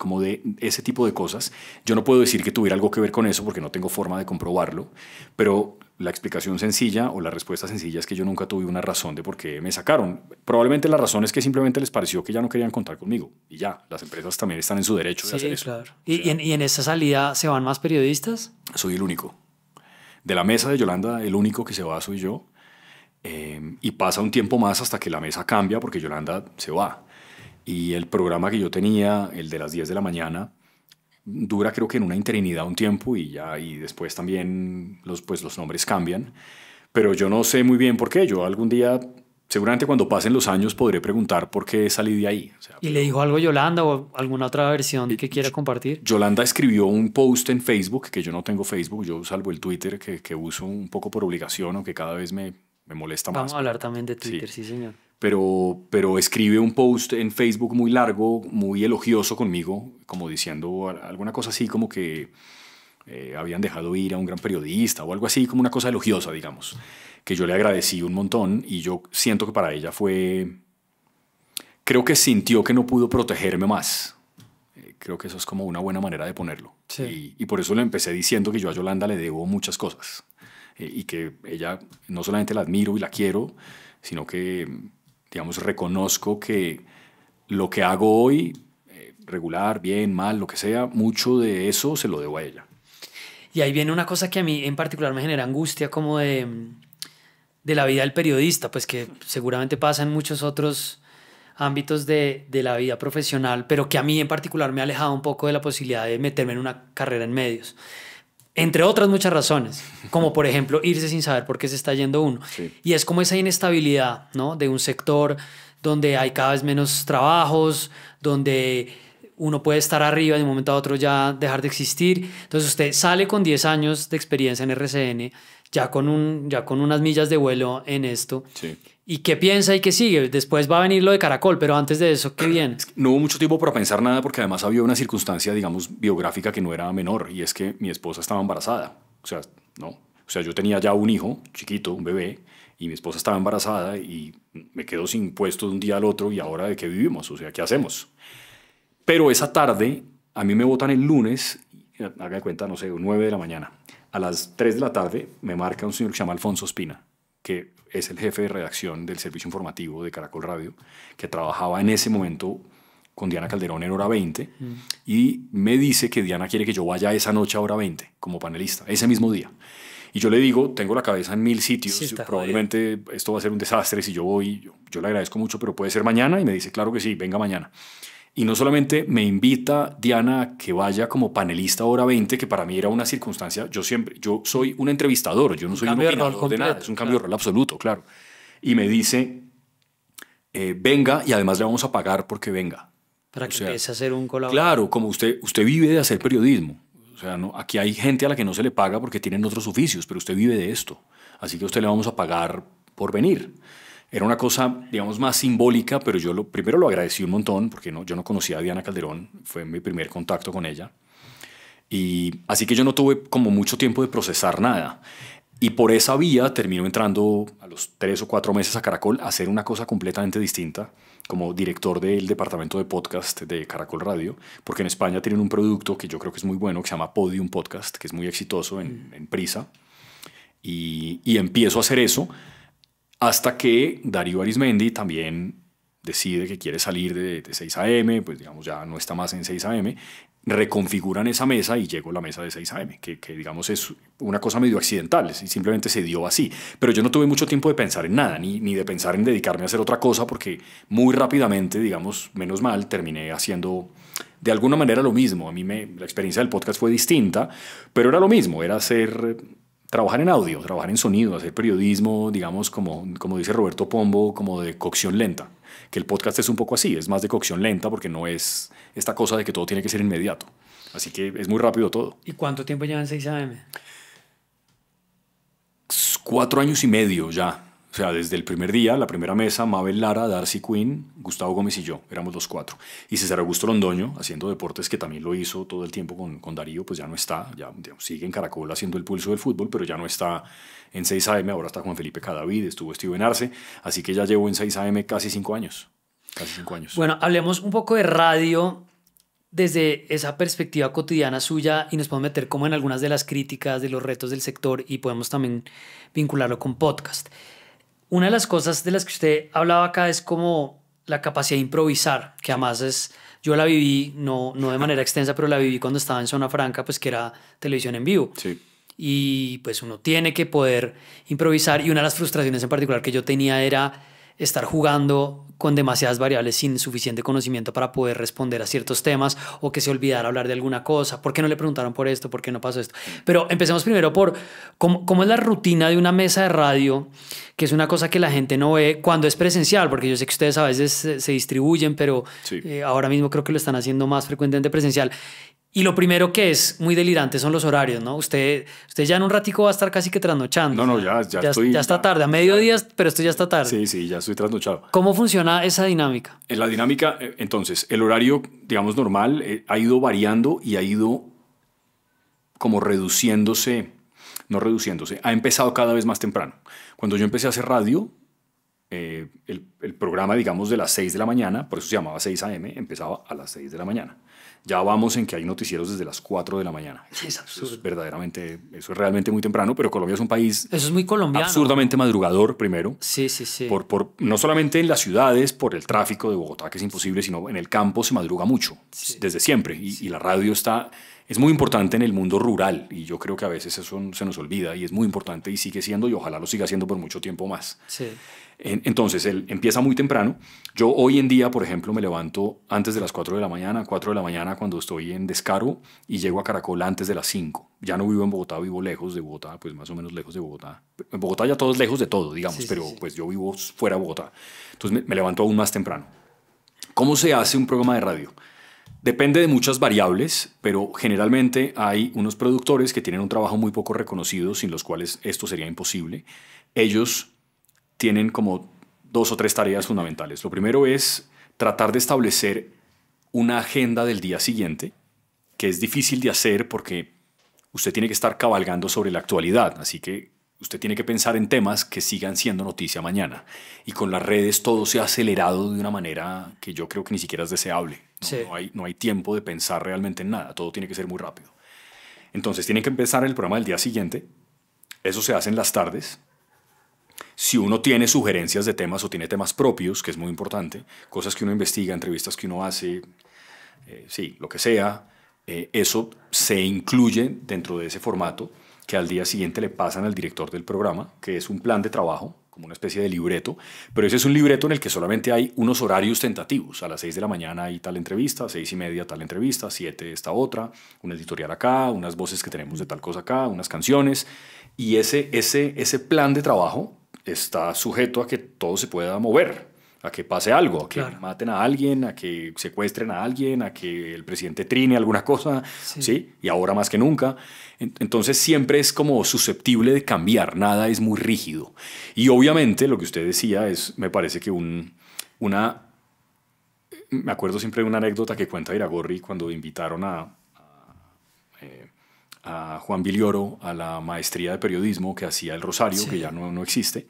como de ese tipo de cosas. Yo no puedo decir que tuviera algo que ver con eso porque no tengo forma de comprobarlo, pero la explicación sencilla o la respuesta sencilla es que yo nunca tuve una razón de por qué me sacaron. Probablemente la razón es que simplemente les pareció que ya no querían contar conmigo y ya, las empresas también están en su derecho de hacer eso. ¿Y, y, en, esa salida se van más periodistas? Soy el único. De la mesa de Yolanda, el único que se va soy yo. Eh, y pasa un tiempo más hasta que la mesa cambia porque Yolanda se va. Y el programa que yo tenía, el de las 10 de la mañana, dura creo que en una interinidad un tiempo y ya y después también los pues los nombres cambian, pero yo no sé muy bien por qué. Yo algún día seguramente cuando pasen los años podré preguntar por qué salí de ahí. ¿Y le dijo algo Yolanda o alguna otra versión eh, que quiera compartir? Yolanda escribió un post en Facebook, que yo no tengo Facebook, yo salvo el Twitter que, que uso un poco por obligación, o que cada vez me, me molesta más. Vamos a hablar también de Twitter, sí señor pero, pero escribe un post en Facebook muy largo, muy elogioso conmigo, como diciendo alguna cosa así como que eh, habían dejado ir a un gran periodista o algo así, como una cosa elogiosa, digamos, que yo le agradecí un montón y yo siento que para ella fue, creo que sintió que no pudo protegerme más. Eh, creo que eso es como una buena manera de ponerlo. Y, por eso le empecé diciendo que yo a Yolanda le debo muchas cosas eh, y que ella no solamente la admiro y la quiero, sino que digamos, reconozco que lo que hago hoy, eh, regular, bien, mal, lo que sea, mucho de eso se lo debo a ella. Y ahí viene una cosa que a mí en particular me genera angustia como de, la vida del periodista, pues que seguramente pasa en muchos otros ámbitos de, de, la vida profesional, pero que a mí en particular me ha alejado un poco de la posibilidad de meterme en una carrera en medios. Entre otras muchas razones, como por ejemplo irse sin saber por qué se está yendo uno. Y es como esa inestabilidad, ¿no? De un sector donde hay cada vez menos trabajos, donde uno puede estar arriba de un momento a otro ya dejar de existir. Entonces usted sale con 10 años de experiencia en RCN, ya con, un, ya con unas millas de vuelo en esto, sí. ¿Y qué piensa y qué sigue? Después va a venir lo de Caracol, pero antes de eso, ¿qué viene? No hubo mucho tiempo para pensar nada porque además había una circunstancia, digamos, biográfica que no era menor y es que mi esposa estaba embarazada. O sea, no. O sea, yo tenía ya un hijo chiquito, un bebé, y mi esposa estaba embarazada y me quedo sin puesto de un día al otro y ahora de qué vivimos, o sea, ¿qué hacemos? Pero esa tarde, a mí me votan el lunes, haga de cuenta, no sé, 9 de la mañana. A las 3 de la tarde me marca un señor que se llama Alfonso Espina que es el jefe de redacción del servicio informativo de Caracol Radio, que trabajaba en ese momento con Diana Calderón en hora 20, mm. y me dice que Diana quiere que yo vaya esa noche a hora 20 como panelista, ese mismo día. Y yo le digo, tengo la cabeza en mil sitios, probablemente esto va a ser un desastre si yo voy, yo, le agradezco mucho, pero puede ser mañana, y me dice, claro que sí, venga mañana. Y no solamente me invita Diana a que vaya como panelista hora 20, que para mí era una circunstancia, yo siempre, yo soy un entrevistador, yo no soy un, de, nada, es un cambio de rol absoluto, claro. Y me dice, eh, venga y además le vamos a pagar porque venga. Para que empiece a un colaborador. Claro, como usted, usted vive de hacer periodismo. O sea, no, aquí hay gente a la que no se le paga porque tienen otros oficios, pero usted vive de esto. Así que a usted le vamos a pagar por venir. Era una cosa, digamos, más simbólica, pero yo primero lo agradecí un montón, porque no, yo no conocía a Diana Calderón, fue mi primer contacto con ella. Y así que yo no tuve como mucho tiempo de procesar nada. Y por esa vía termino entrando a los tres o cuatro meses a Caracol a hacer una cosa completamente distinta como director del departamento de podcast de Caracol Radio, porque en España tienen un producto que yo creo que es muy bueno, que se llama Podium Podcast, que es muy exitoso en, Prisa. y, empiezo a hacer eso hasta que Darío Arismendi también decide que quiere salir de, 6am, pues digamos ya no está más en 6am, reconfiguran esa mesa y llegó la mesa de 6am, que, que, digamos es una cosa medio accidental, simplemente se dio así. Pero yo no tuve mucho tiempo de pensar en nada, ni, de pensar en dedicarme a hacer otra cosa, porque muy rápidamente, digamos, menos mal, terminé haciendo de alguna manera lo mismo. A mí me, la experiencia del podcast fue distinta, pero era lo mismo, era hacer trabajar en audio, trabajar en sonido, hacer periodismo, digamos, como, como dice Roberto Pombo, como de cocción lenta. Que el podcast es un poco así, es más de cocción lenta porque no es esta cosa de que todo tiene que ser inmediato. Así que es muy rápido todo. ¿Y cuánto tiempo llevan 6 AM? Cuatro años y medio ya. O sea, desde el primer día, la primera mesa, Mabel Lara, Darcy Quinn, Gustavo Gómez y yo, éramos los cuatro. Y César Augusto Londoño, haciendo deportes que también lo hizo todo el tiempo con, Darío, pues ya no está, ya sigue en Caracol haciendo el pulso del fútbol, pero ya no está en 6am, ahora está Juan Felipe Cadavid, estuvo en Arce, así que ya llevó en 6am casi cinco años. Casi cinco años. Bueno, hablemos un poco de radio desde esa perspectiva cotidiana suya y nos podemos meter como en algunas de las críticas, de los retos del sector y podemos también vincularlo con podcast. Una de las cosas de las que usted hablaba acá es como la capacidad de improvisar, que además es, yo la viví, no, no de manera extensa, pero la viví cuando estaba en Zona Franca, pues que era televisión en vivo. Y pues uno tiene que poder improvisar y una de las frustraciones en particular que yo tenía era estar jugando con demasiadas variables sin suficiente conocimiento para poder responder a ciertos temas o que se olvidara hablar de alguna cosa, por qué no le preguntaron por esto, por qué no pasó esto. Pero empecemos primero por cómo, es la rutina de una mesa de radio, que es una cosa que la gente no ve cuando es presencial, porque yo sé que ustedes a veces se, distribuyen, pero eh, ahora mismo creo que lo están haciendo más frecuentemente presencial. Y lo primero que es muy delirante son los horarios, ¿no? Usted, usted ya en un ratico va a estar casi que trasnochando. No, no, ya, ya, estoy. Ya está tarde, a mediodía, pero esto ya está tarde. Sí, sí, ya estoy trasnochado. ¿Cómo funciona esa dinámica? En la dinámica, eh, entonces, el horario, digamos, normal eh, ha ido variando y ha ido como reduciéndose, no reduciéndose, ha empezado cada vez más temprano. Cuando yo empecé a hacer radio, eh, el, el programa, digamos, de las 6 de la mañana, por eso se llamaba 6 AM, empezaba a las 6 de la mañana. Ya vamos en que hay noticieros desde las 4 de la mañana. Es Eso es verdaderamente, eso es realmente muy temprano, pero Colombia es un país. Eso es muy colombiano. Absurdamente madrugador, primero. Sí, sí, sí. Por, por, no solamente en las ciudades, por el tráfico de Bogotá, que es imposible, sino en el campo se madruga mucho, desde siempre. Y, y la radio está es muy importante en el mundo rural y yo creo que a veces eso se nos olvida y es muy importante y sigue siendo y ojalá lo siga siendo por mucho tiempo más. Sí. Entonces, él empieza muy temprano. Yo hoy en día, por ejemplo, me levanto antes de las 4 de la mañana, 4 de la mañana cuando estoy en descaro y llego a Caracol antes de las 5. Ya no vivo en Bogotá, vivo lejos de Bogotá, pues más o menos lejos de Bogotá. En Bogotá ya todo es lejos de todo, digamos, pero pues yo vivo fuera de Bogotá. Entonces me, me levanto aún más temprano. ¿Cómo se hace un programa de radio? Depende de muchas variables, pero generalmente hay unos productores que tienen un trabajo muy poco reconocido, sin los cuales esto sería imposible. Ellos tienen como dos o tres tareas fundamentales. Lo primero es tratar de establecer una agenda del día siguiente, que es difícil de hacer porque usted tiene que estar cabalgando sobre la actualidad, así que usted tiene que pensar en temas que sigan siendo noticia mañana. Y con las redes todo se ha acelerado de una manera que yo creo que ni siquiera es deseable. No, hay, no hay tiempo de pensar realmente en nada, todo tiene que ser muy rápido. Entonces tienen que empezar el programa del día siguiente, eso se hace en las tardes, si uno tiene sugerencias de temas o tiene temas propios, que es muy importante, cosas que uno investiga, entrevistas que uno hace, eh, sí, lo que sea, eh, eso se incluye dentro de ese formato que al día siguiente le pasan al director del programa, que es un plan de trabajo, como una especie de libreto, pero ese es un libreto en el que solamente hay unos horarios tentativos. A las 6 de la mañana hay tal entrevista, a y media tal entrevista, siete esta otra, una editorial acá, unas voces que tenemos de tal cosa acá, unas canciones, y ese, ese, ese plan de trabajo está sujeto a que todo se pueda mover, a que pase algo, a que maten a alguien, a que secuestren a alguien, a que el presidente trine alguna cosa, sí. Y ahora más que nunca. Entonces siempre es como susceptible de cambiar, nada es muy rígido. Y obviamente lo que usted decía es, me parece que un, una... Me acuerdo siempre de una anécdota que cuenta Iragorri cuando invitaron a, a Juan Bilioro a la maestría de periodismo que hacía el Rosario, que ya no, existe,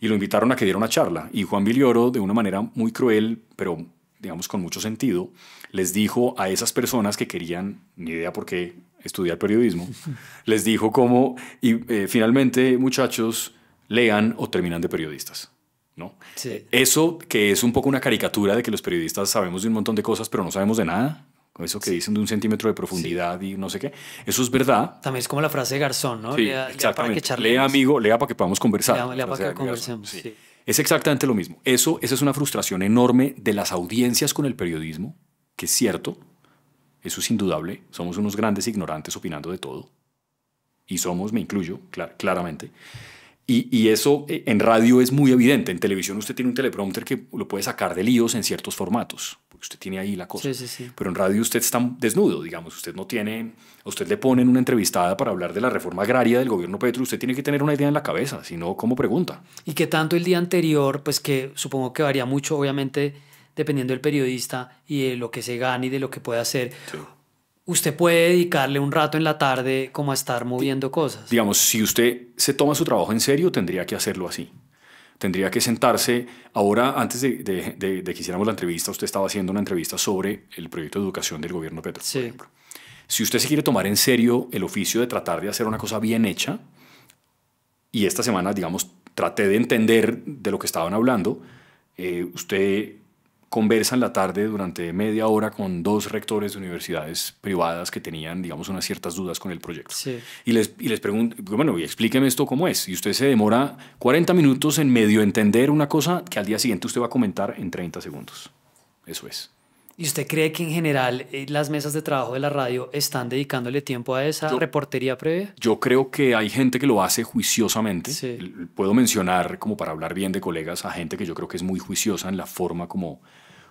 y lo invitaron a que diera una charla. Y Juan Bilioro de una manera muy cruel, pero digamos con mucho sentido, les dijo a esas personas que querían, ni idea por qué, estudiar periodismo, [LAUGHS] les dijo cómo, y eh, finalmente, muchachos, lean o terminan de periodistas. ¿no? Eso que es un poco una caricatura de que los periodistas sabemos de un montón de cosas, pero no sabemos de nada, eso que dicen de un centímetro de profundidad y no sé qué. Eso es verdad. También es como la frase de Garzón, ¿no? exactamente. Lea, que amigo, lea para que podamos conversar. para Es exactamente lo mismo. Eso, esa es una frustración enorme de las audiencias con el periodismo, que es cierto, eso es indudable. Somos unos grandes ignorantes opinando de todo. Y somos, me incluyo, claramente. Y, y, eso eh, en radio es muy evidente. En televisión usted tiene un teleprompter que lo puede sacar de líos en ciertos formatos usted tiene ahí la cosa. Pero en radio usted está desnudo, digamos, usted no tiene, usted le ponen una entrevistada para hablar de la reforma agraria del gobierno Petro, usted tiene que tener una idea en la cabeza, si no, ¿cómo pregunta? Y que tanto el día anterior, pues que supongo que varía mucho, obviamente, dependiendo del periodista y de lo que se gane y de lo que puede hacer. usted puede dedicarle un rato en la tarde como a estar moviendo cosas. Digamos, si usted se toma su trabajo en serio, tendría que hacerlo así tendría que sentarse. Ahora, antes de, que hiciéramos la entrevista, usted estaba haciendo una entrevista sobre el proyecto de educación del gobierno Petro, sí. Si usted se quiere tomar en serio el oficio de tratar de hacer una cosa bien hecha, y esta semana, digamos, traté de entender de lo que estaban hablando, eh, usted conversa conversan la tarde durante media hora con dos rectores de universidades privadas que tenían, digamos, unas ciertas dudas con el proyecto. Y les, y pregunto, bueno, y explíqueme esto cómo es. Y usted se demora 40 minutos en medio entender una cosa que al día siguiente usted va a comentar en 30 segundos. Eso es. ¿Y usted cree que en general eh, las mesas de trabajo de la radio están dedicándole tiempo a esa reportería previa? Yo creo que hay gente que lo hace juiciosamente. Puedo mencionar, como para hablar bien de colegas, a gente que yo creo que es muy juiciosa en la forma como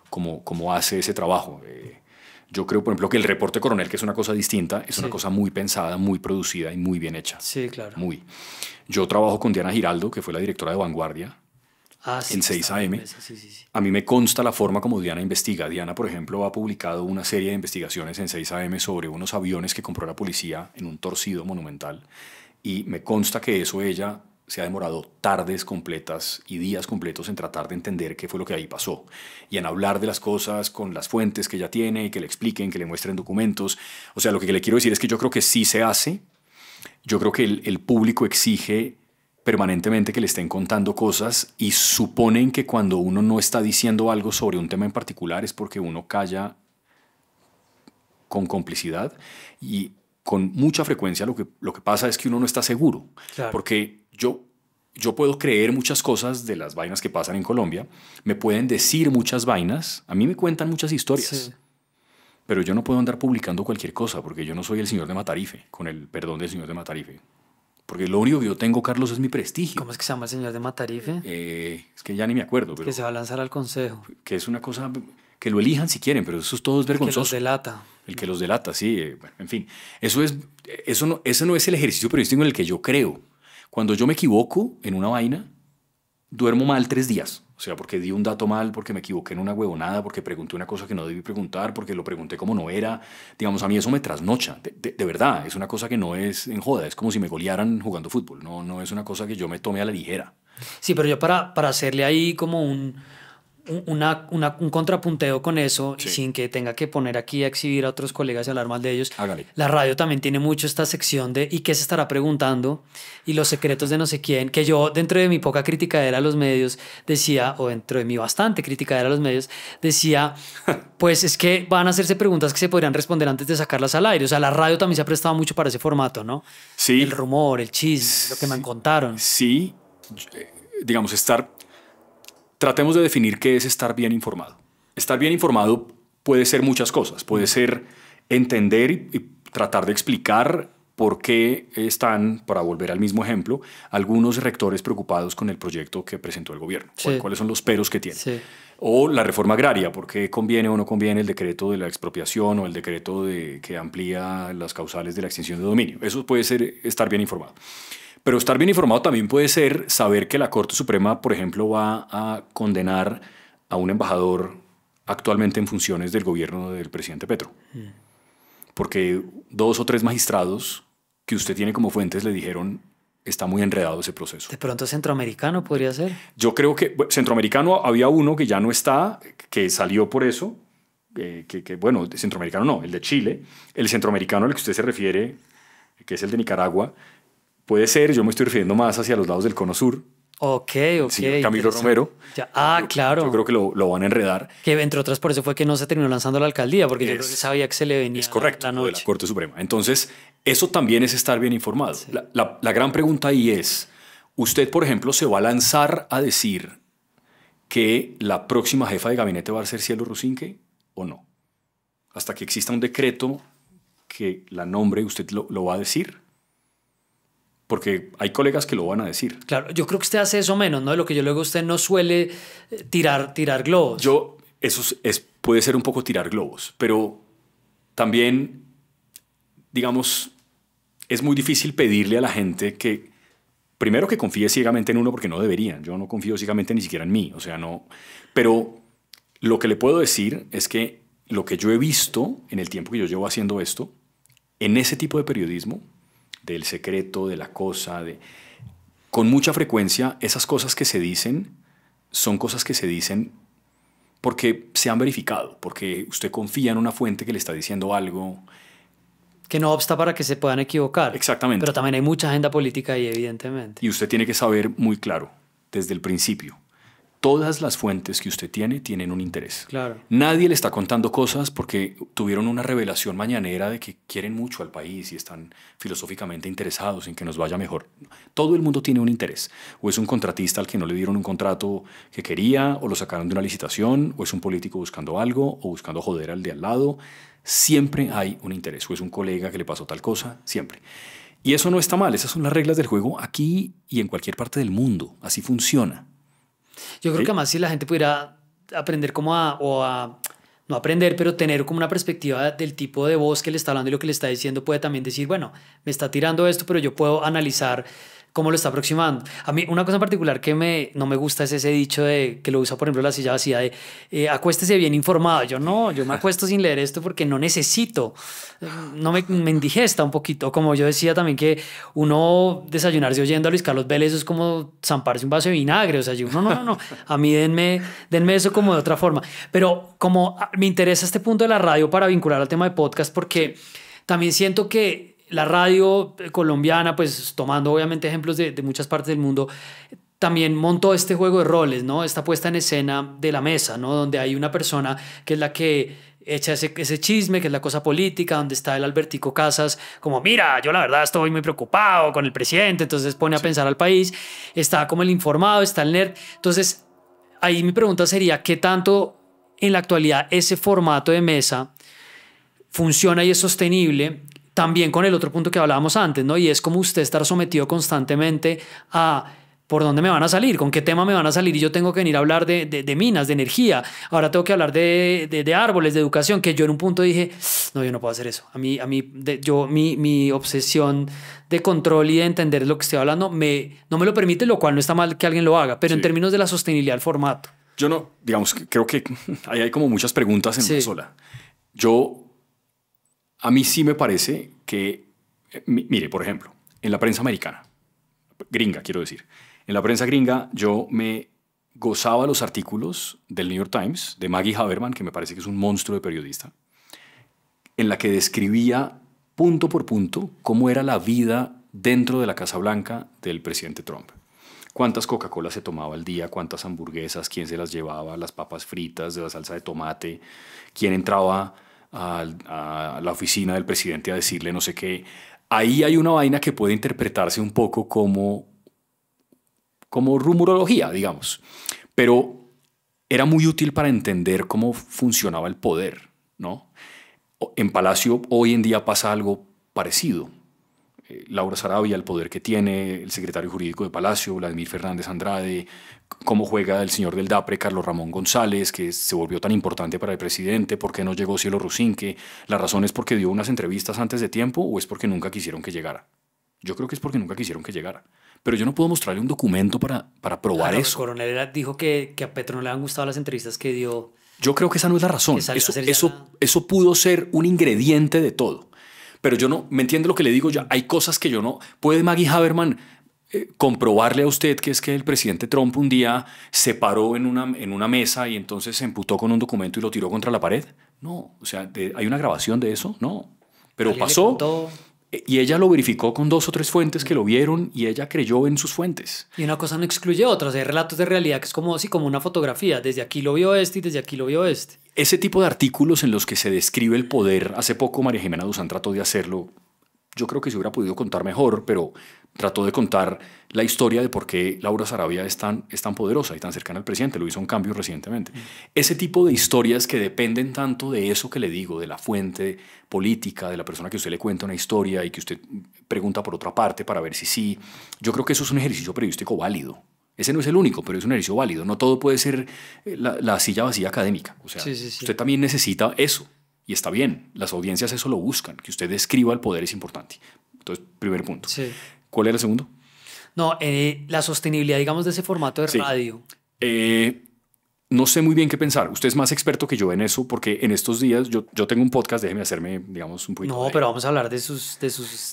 como, hace ese trabajo. Eh, yo creo, por ejemplo, que el reporte coronel, que es una cosa distinta, es una cosa muy pensada, muy producida y muy bien hecha. Sí, claro. Muy. Yo trabajo con Diana Giraldo, que fue la directora de Vanguardia ah, en 6AM. A mí me consta la forma como Diana investiga. Diana, por ejemplo, ha publicado una serie de investigaciones en 6AM sobre unos aviones que compró la policía en un torcido monumental. Y me consta que eso ella se ha demorado tardes completas y días completos en tratar de entender qué fue lo que ahí pasó y en hablar de las cosas con las fuentes que ya tiene, y que le expliquen, que le muestren documentos. O sea, lo que le quiero decir es que yo creo que sí se hace. Yo creo que el, público exige permanentemente que le estén contando cosas y suponen que cuando uno no está diciendo algo sobre un tema en particular es porque uno calla con complicidad y con mucha frecuencia lo que, lo que pasa es que uno no está seguro. Porque yo, yo puedo creer muchas cosas de las vainas que pasan en Colombia, me pueden decir muchas vainas, a mí me cuentan muchas historias. Pero yo no puedo andar publicando cualquier cosa porque yo no soy el señor de Matarife, con el perdón del señor de Matarife. Porque lo único que yo tengo, Carlos, es mi prestigio. ¿Cómo es que se llama el señor de Matarife? Eh, es que ya ni me acuerdo. que se va a lanzar al consejo. Que es una cosa que lo elijan si quieren, pero eso es todo es vergonzoso. El que los delata. El que los delata, sí. Eh, en fin, eso es, eso no, ese no es el ejercicio periodístico en el que yo creo. Cuando yo me equivoco en una vaina, duermo mal tres días. O sea, porque di un dato mal, porque me equivoqué en una huevonada, porque pregunté una cosa que no debí preguntar, porque lo pregunté como no era. Digamos, a mí eso me trasnocha. De, verdad, es una cosa que no es en joda. Es como si me golearan jugando fútbol. No, no es una cosa que yo me tome a la ligera. Sí, pero yo para, para hacerle ahí como un una, un contrapunteo con eso sin que tenga que poner aquí a exhibir a otros colegas y hablar mal de ellos. La radio también tiene mucho esta sección de ¿y qué se estará preguntando? Y los secretos de no sé quién, que yo dentro de mi poca crítica a los medios decía, o dentro de mi bastante crítica a los medios, decía, [LAUGHS] pues es que van a hacerse preguntas que se podrían responder antes de sacarlas al aire. O sea, la radio también se ha prestado mucho para ese formato, ¿no? Sí. El rumor, el chisme, lo que me contaron. Sí, digamos, estar Tratemos de definir qué es estar bien informado. Estar bien informado puede ser muchas cosas. Puede mm. ser entender y tratar de explicar por qué están, para volver al mismo ejemplo, algunos rectores preocupados con el proyecto que presentó el gobierno. ¿Cuáles son los peros que tiene? O la reforma agraria, por qué conviene o no conviene el decreto de la expropiación o el decreto de, que amplía las causales de la extinción de dominio. Eso puede ser estar bien informado. Pero estar bien informado también puede ser saber que la Corte Suprema, por ejemplo, va a condenar a un embajador actualmente en funciones del gobierno del presidente Petro. Mm. Porque dos o tres magistrados que usted tiene como fuentes le dijeron está muy enredado ese proceso. De pronto centroamericano podría ser. Yo creo que centroamericano había uno que ya no está, que salió por eso, eh, que, que, bueno, centroamericano no, el de Chile, el centroamericano al que usted se refiere, que es el de Nicaragua, Puede ser, yo me estoy refiriendo más hacia los lados del cono sur. Ok, ok. Camilo Romero. Ah, claro. Yo creo que lo, van a enredar. Que entre otras por eso fue que no se terminó lanzando la alcaldía, porque yo creo que sabía que se le venía. Es correcto, la, noche. la Corte Suprema. Entonces, eso también es estar bien informado. La, gran pregunta ahí es, usted, por ejemplo, se va a lanzar a decir que la próxima jefa de gabinete va a ser Cielo Rusinque o no. Hasta que exista un decreto que la nombre, usted lo, lo va a decir. Porque hay colegas que lo van a decir. Claro, yo creo que usted hace eso menos, ¿no? De lo que yo luego usted no suele eh, tirar, tirar globos. Yo, eso es, puede ser un poco tirar globos, pero también, digamos, es muy difícil pedirle a la gente que, primero que confíe ciegamente en uno, porque no deberían. Yo no confío ciegamente ni siquiera en mí, o sea, no. Pero lo que le puedo decir es que lo que yo he visto en el tiempo que yo llevo haciendo esto, en ese tipo de periodismo, del secreto, de la cosa. De... Con mucha frecuencia, esas cosas que se dicen son cosas que se dicen porque se han verificado, porque usted confía en una fuente que le está diciendo algo. Que no obsta para que se puedan equivocar. Exactamente. Pero también hay mucha agenda política ahí, evidentemente. Y usted tiene que saber muy claro, desde el principio, todas las fuentes que usted tiene tienen un interés. Claro. Nadie le está contando cosas porque tuvieron una revelación mañanera de que quieren mucho al país y están filosóficamente interesados en que nos vaya mejor. Todo el mundo tiene un interés. O es un contratista al que no le dieron un contrato que quería, o lo sacaron de una licitación, o es un político buscando algo, o buscando joder al de al lado. Siempre hay un interés. O es un colega que le pasó tal cosa, siempre. Y eso no está mal, esas son las reglas del juego aquí y en cualquier parte del mundo. Así funciona. Yo creo que más si la gente pudiera aprender como a, o a, no aprender, pero tener como una perspectiva del tipo de voz que le está hablando y lo que le está diciendo, puede también decir, bueno, me está tirando esto, pero yo puedo analizar cómo lo está aproximando. A mí una cosa en particular que me, no me gusta es ese dicho de que lo usa, por ejemplo, la silla vacía de eh, acuéstese bien informado. Yo no, yo me [LAUGHS] acuesto sin leer esto porque no necesito, eh, no me, indigesta un poquito. Como yo decía también que uno desayunarse oyendo a Luis Carlos Vélez es como zamparse un vaso de vinagre. O sea, yo no, no, no, A mí denme, denme eso como de otra forma. Pero como ah, me interesa este punto de la radio para vincular al tema de podcast porque también siento que la radio eh, colombiana, pues tomando obviamente ejemplos de, muchas partes del mundo, también montó este juego de roles, ¿no? Esta puesta en escena de la mesa, ¿no? Donde hay una persona que es la que echa ese, ese, chisme, que es la cosa política, donde está el Albertico Casas, como, mira, yo la verdad estoy muy preocupado con el presidente, entonces pone a pensar al país, está como el informado, está el nerd. Entonces, ahí mi pregunta sería, ¿qué tanto en la actualidad ese formato de mesa funciona y es sostenible? también con el otro punto que hablábamos antes, ¿no? Y es como usted estar sometido constantemente a por dónde me van a salir, con qué tema me van a salir y yo tengo que venir a hablar de, minas, de energía, ahora tengo que hablar de, árboles, de educación, que yo en un punto dije, no, yo no puedo hacer eso. A mí, a mí yo, mi, mi, obsesión de control y de entender lo que estoy hablando me, no me lo permite, lo cual no está mal que alguien lo haga, pero en términos de la sostenibilidad del formato. Yo no, digamos, que creo que [LAUGHS] ahí hay como muchas preguntas en sí. sola. Yo a mí sí me parece que, eh, mire, por ejemplo, en la prensa americana, gringa quiero decir, en la prensa gringa yo me gozaba los artículos del New York Times, de Maggie Haberman, que me parece que es un monstruo de periodista, en la que describía punto por punto cómo era la vida dentro de la Casa Blanca del presidente Trump. Cuántas coca Colas se tomaba al día, cuántas hamburguesas, quién se las llevaba, las papas fritas, de la salsa de tomate, quién entraba a, la oficina del presidente a decirle no sé qué. Ahí hay una vaina que puede interpretarse un poco como, como rumorología, digamos. Pero era muy útil para entender cómo funcionaba el poder, ¿no? En Palacio hoy en día pasa algo parecido. Laura Sarabia, el poder que tiene, el secretario jurídico de Palacio, Vladimir Fernández Andrade, cómo juega el señor del DAPRE, Carlos Ramón González, que se volvió tan importante para el presidente, por qué no llegó Cielo Rusinque, la razón es porque dio unas entrevistas antes de tiempo o es porque nunca quisieron que llegara. Yo creo que es porque nunca quisieron que llegara. Pero yo no puedo mostrarle un documento para, para probar ah, eso. El coronel dijo que, a Petro no le han gustado las entrevistas que dio. Yo creo que esa no es la razón. Eso, eso pudo ser un ingrediente de todo pero yo no, ¿me entiendo lo que le digo? Ya hay cosas que yo no. ¿Puede Maggie Haberman eh, comprobarle a usted que es que el presidente Trump un día se paró en una, en una mesa y entonces se emputó con un documento y lo tiró contra la pared? No, o sea, ¿hay una grabación de eso? No. Pero pasó. Y ella lo verificó con dos o tres fuentes que lo vieron y ella creyó en sus fuentes. Y una cosa no excluye a otra. hay relatos de realidad que es como, así como una fotografía. Desde aquí lo vio este y desde aquí lo vio este. Ese tipo de artículos en los que se describe el poder, hace poco María Jimena Duzán trató de hacerlo. Yo creo que se hubiera podido contar mejor, pero trató de contar la historia de por qué Laura Sarabia es tan, es tan poderosa y tan cercana al presidente. Lo hizo un cambio recientemente. Mm. Ese tipo de historias que dependen tanto de eso que le digo, de la fuente política, de la persona que usted le cuenta una historia y que usted pregunta por otra parte para ver si sí. Yo creo que eso es un ejercicio periodístico válido. Ese no es el único, pero es un ejercicio válido. No todo puede ser eh, la, silla vacía académica. O sea, usted también necesita eso. Y está bien, las audiencias eso lo buscan, que usted describa el poder es importante. Entonces, primer punto. ¿Cuál era el segundo? No, eh, la sostenibilidad, digamos, de ese formato de radio. Eh, no sé muy bien qué pensar. Usted es más experto que yo en eso, porque en estos días yo, tengo un podcast, déjeme hacerme, digamos, un poquito. No, pero vamos a hablar de sus.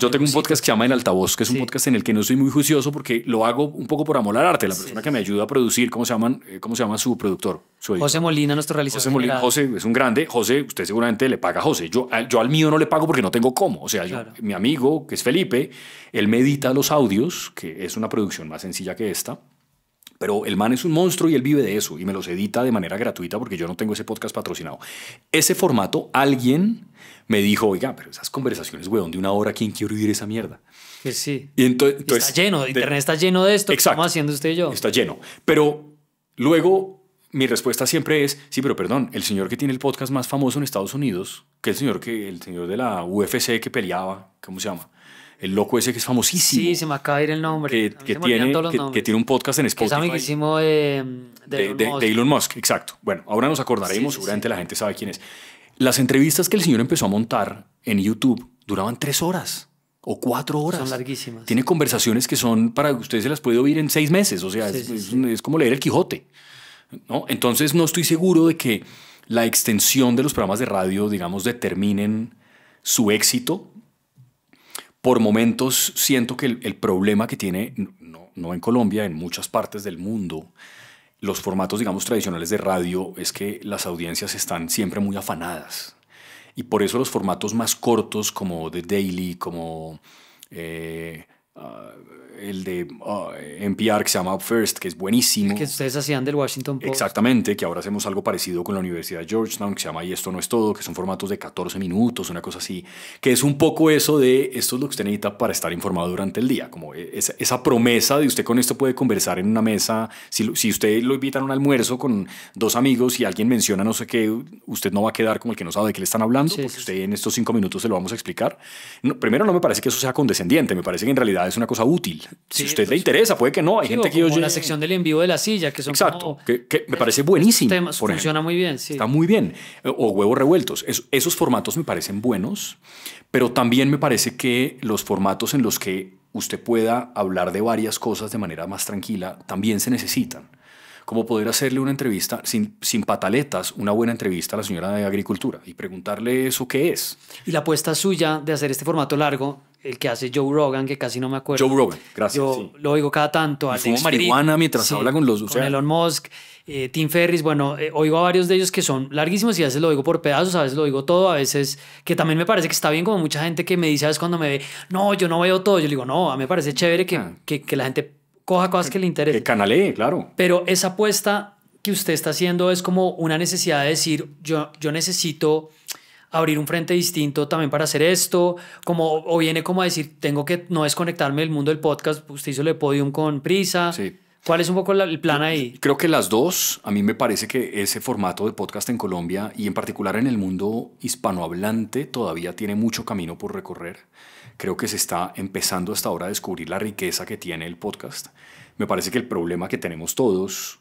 yo tengo un podcast que se llama El Altavoz, que es un podcast en el que no soy muy juicioso porque lo hago un poco por amor al arte. La persona que me ayuda a producir, ¿cómo se, llaman, eh, cómo se llama su productor? José Molina, nuestro realizador. José Molina, José es un grande. José, usted seguramente le paga a José. Yo, yo al mío no le pago porque no tengo cómo. O sea, mi amigo, que es Felipe, él me edita los audios, que es una producción más sencilla que esta. Pero el man es un monstruo y él vive de eso y me los edita de manera gratuita porque yo no tengo ese podcast patrocinado. Ese formato, alguien me dijo, oiga, pero esas conversaciones, weón, de una hora, ¿quién quiere oír esa mierda? Que sí. Y entonces, está lleno, Internet está lleno de esto. Exacto. ¿Cómo haciendo usted y yo? Está lleno. Pero luego mi respuesta siempre es, sí, pero perdón, el señor que tiene el podcast más famoso en Estados Unidos, que el señor que el señor de la UFC que peleaba, ¿cómo se llama? el loco ese que es famosísimo. Sí, se me acaba de ir el nombre. Que, que, tiene, que, tiene, un podcast en Spotify. Es amiguísimo de, de, Elon de, de, Elon Musk, exacto. Bueno, ahora nos acordaremos, seguramente la gente sabe quién es. Las entrevistas que el señor empezó a montar en YouTube duraban tres horas o cuatro horas. Son larguísimas. Tiene conversaciones que son para ustedes se las puede oír en seis meses. O sea, es, es, como leer el Quijote. ¿no? Entonces, no estoy seguro de que la extensión de los programas de radio, digamos, determinen su éxito por momentos siento que el, problema que tiene, no, en Colombia, en muchas partes del mundo, los formatos, digamos, tradicionales de radio es que las audiencias están siempre muy afanadas. Y por eso los formatos más cortos como The Daily, como... Eh, ah, el de ah, NPR que se llama Up First, que es buenísimo. Que ustedes hacían del Washington Post. Exactamente, que ahora hacemos algo parecido con la Universidad de Georgetown, que se llama Y esto no es todo, que son formatos de 14 minutos, una cosa así, que es un poco eso de esto es lo que usted necesita para estar informado durante el día, como e, esa, promesa de usted con esto puede conversar en una mesa, si, usted lo invita a un almuerzo con dos amigos y alguien menciona no sé qué, usted no va a quedar como el que no sabe de qué le están hablando, porque usted en estos cinco minutos se lo vamos a explicar. primero, no me parece que eso sea condescendiente, me parece que en realidad es una cosa útil si usted le interesa, puede que no. Hay gente que yo. una sección del envío de la silla, que son. Exacto, que, me parece buenísimo. funciona muy bien, sí. Está muy bien. Eh, o huevos revueltos. esos formatos me parecen buenos, pero también me parece que los formatos en los que usted pueda hablar de varias cosas de manera más tranquila también se necesitan. Como poder hacerle una entrevista sin, sin pataletas, una buena entrevista a la señora de Agricultura y preguntarle eso qué es. Y la apuesta suya de hacer este formato largo el que hace Joe Rogan, que casi no me acuerdo. Joe Rogan, gracias. Yo lo oigo cada tanto. Y marihuana mientras habla con los... usuarios. Elon Musk, eh, Tim Ferris, bueno, eh, oigo a varios de ellos que son larguísimos y a veces lo oigo por pedazos, a veces lo oigo todo, a veces... Que también me parece que está bien como mucha gente que me dice, a veces cuando me ve, no, yo no veo todo. Yo le digo, no, a mí me parece chévere que, ah. que, la gente coja cosas que le interesen. Que canalee, claro. Pero esa apuesta que usted está haciendo es como una necesidad de decir, yo, yo necesito abrir un frente distinto también para hacer esto, como, o viene como a decir, tengo que no desconectarme del mundo del podcast, usted hizo el podium con prisa. Sí. ¿Cuál es un poco el plan ahí? Creo que las dos, a mí me parece que ese formato de podcast en Colombia y en particular en el mundo hispanohablante todavía tiene mucho camino por recorrer. Creo que se está empezando hasta ahora a descubrir la riqueza que tiene el podcast. Me parece que el problema que tenemos todos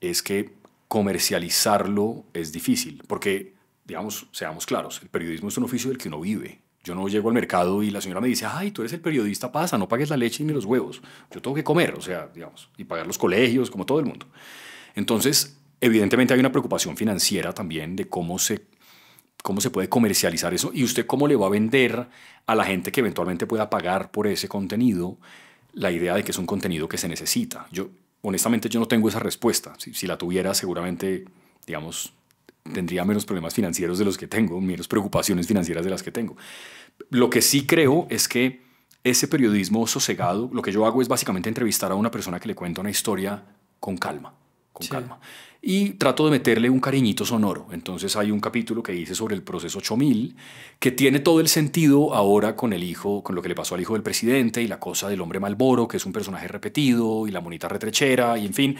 es que comercializarlo es difícil, porque digamos, seamos claros, el periodismo es un oficio del que uno vive. Yo no llego al mercado y la señora me dice, ay, tú eres el periodista, pasa, no pagues la leche ni los huevos. Yo tengo que comer, o sea, digamos, y pagar los colegios, como todo el mundo. Entonces, evidentemente hay una preocupación financiera también de cómo se, cómo se puede comercializar eso y usted cómo le va a vender a la gente que eventualmente pueda pagar por ese contenido la idea de que es un contenido que se necesita. Yo, honestamente, yo no tengo esa respuesta. Si, si la tuviera, seguramente, digamos, tendría menos problemas financieros de los que tengo, menos preocupaciones financieras de las que tengo. Lo que sí creo es que ese periodismo sosegado, lo que yo hago es básicamente entrevistar a una persona que le cuenta una historia con calma, con calma y trato de meterle un cariñito sonoro. Entonces hay un capítulo que dice sobre el proceso 8000 que tiene todo el sentido ahora con el hijo, con lo que le pasó al hijo del presidente y la cosa del hombre Malboro, que es un personaje repetido y la monita retrechera y en fin.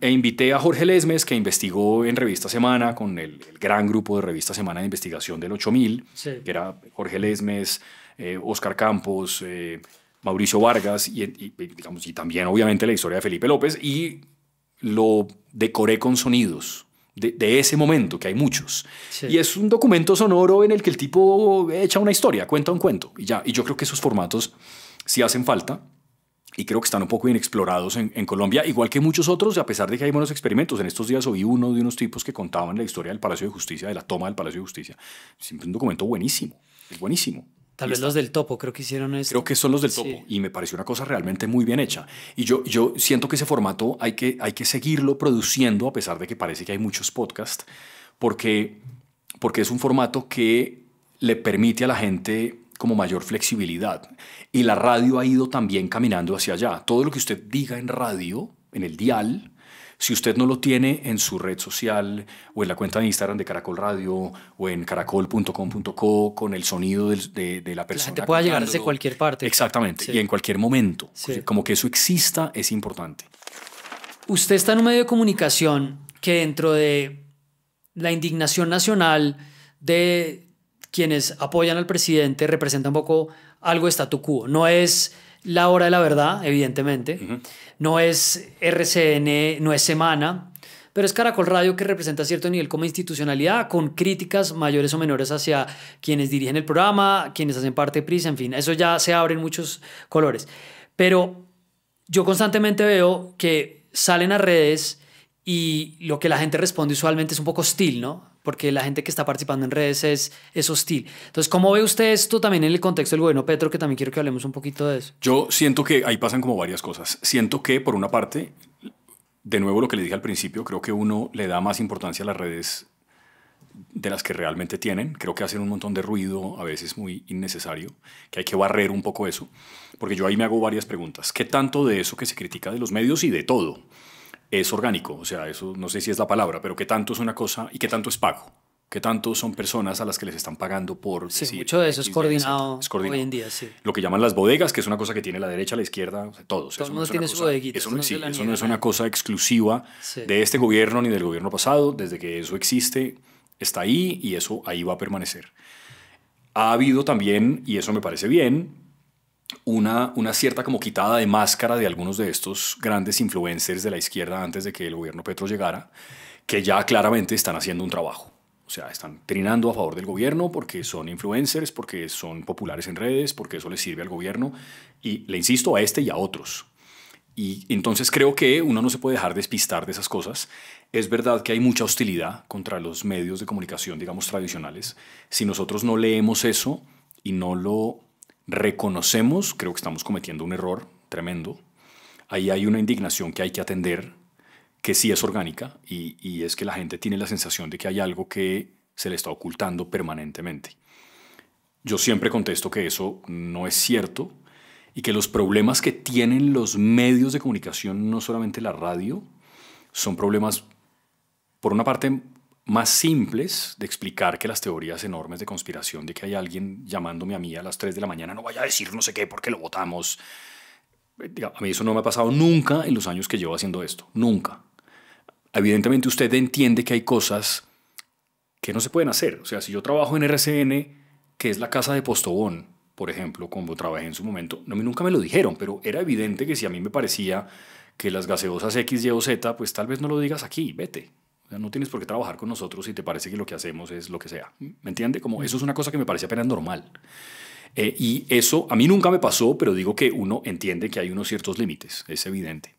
E invité a Jorge Lesmes que investigó en Revista Semana con el, gran grupo de Revista Semana de investigación del 8000, que era Jorge Lesmes, eh, óscar Oscar Campos, eh, Mauricio Vargas y, digamos, y también obviamente la historia de Felipe López y lo decoré con sonidos. De, ese momento, que hay muchos. Y es un documento sonoro en el que el tipo echa una historia, cuenta un cuento y ya. Y yo creo que esos formatos sí hacen falta y creo que están un poco inexplorados en, en Colombia, igual que muchos otros, a pesar de que hay buenos experimentos. En estos días oí uno de unos tipos que contaban la historia del Palacio de Justicia, de la toma del Palacio de Justicia. Siempre un documento buenísimo, es buenísimo. Tal vez los del topo, creo que hicieron eso. Creo que son los del topo y me pareció una cosa realmente muy bien hecha. Y yo, yo siento que ese formato hay que, hay que seguirlo produciendo a pesar de que parece que hay muchos podcasts, porque, porque es un formato que le permite a la gente como mayor flexibilidad. Y la radio ha ido también caminando hacia allá. Todo lo que usted diga en radio, en el dial, si usted no lo tiene en su red social o en la cuenta de Instagram de Caracol Radio o en caracol.com.co con el sonido de, la persona. La gente pueda llegar desde cualquier parte. Exactamente, y en cualquier momento. Como que eso exista es importante. Usted está en un medio de comunicación que dentro de la indignación nacional de quienes apoyan al presidente representa un poco algo de statu quo. No es la hora de la verdad, evidentemente. No es RCN, no es Semana, pero es Caracol Radio que representa cierto nivel como institucionalidad, con críticas mayores o menores hacia quienes dirigen el programa, quienes hacen parte de Prisa, en fin, eso ya se abre en muchos colores. Pero yo constantemente veo que salen a redes y lo que la gente responde usualmente es un poco hostil, ¿no? porque la gente que está participando en redes es, es hostil. Entonces, ¿cómo ve usted esto también en el contexto del gobierno Petro, que también quiero que hablemos un poquito de eso? Yo siento que ahí pasan como varias cosas. Siento que, por una parte, de nuevo lo que le dije al principio, creo que uno le da más importancia a las redes de las que realmente tienen. Creo que hacen un montón de ruido, a veces muy innecesario, que hay que barrer un poco eso, porque yo ahí me hago varias preguntas. ¿Qué tanto de eso que se critica de los medios y de todo? es orgánico, o sea, eso no sé si es la palabra, pero qué tanto es una cosa y qué tanto es pago. ¿Qué tanto son personas a las que les están pagando por... Sí, mucho de eso es coordinado, hoy en día, sí. Lo que llaman las bodegas, que es una cosa que tiene la derecha, la izquierda, o todos. Todo tiene Eso, no, es una cosa exclusiva de este gobierno ni del gobierno pasado. Desde que eso existe, está ahí y eso ahí va a permanecer. Ha habido también, y eso me parece bien, una, una cierta como quitada de máscara de algunos de estos grandes influencers de la izquierda antes de que el gobierno Petro llegara, que ya claramente están haciendo un trabajo. O sea, están trinando a favor del gobierno porque son influencers, porque son populares en redes, porque eso les sirve al gobierno. Y le insisto a este y a otros. Y entonces creo que uno no se puede dejar despistar de esas cosas. Es verdad que hay mucha hostilidad contra los medios de comunicación, digamos, tradicionales. Si nosotros no leemos eso y no lo reconocemos, creo que estamos cometiendo un error tremendo, ahí hay una indignación que hay que atender, que sí es orgánica, y, es que la gente tiene la sensación de que hay algo que se le está ocultando permanentemente. Yo siempre contesto que eso no es cierto y que los problemas que tienen los medios de comunicación, no solamente la radio, son problemas, por una parte, más simples de explicar que las teorías enormes de conspiración de que hay alguien llamándome a mí a las 3 de la mañana, no vaya a decir no sé qué porque lo votamos. Eh, a mí eso no me ha pasado nunca en los años que llevo haciendo esto, nunca. Evidentemente usted entiende que hay cosas que no se pueden hacer. O sea, si yo trabajo en RCN, que es la casa de Postobón, por ejemplo, como trabajé en su momento, no, nunca me lo dijeron, pero era evidente que si a mí me parecía que las gaseosas X, Y o Z, pues tal vez no lo digas aquí, vete no tienes por qué trabajar con nosotros si te parece que lo que hacemos es lo que sea. ¿Me entiende? Como eso es una cosa que me parece apenas normal. Eh, y eso a mí nunca me pasó, pero digo que uno entiende que hay unos ciertos límites, es evidente.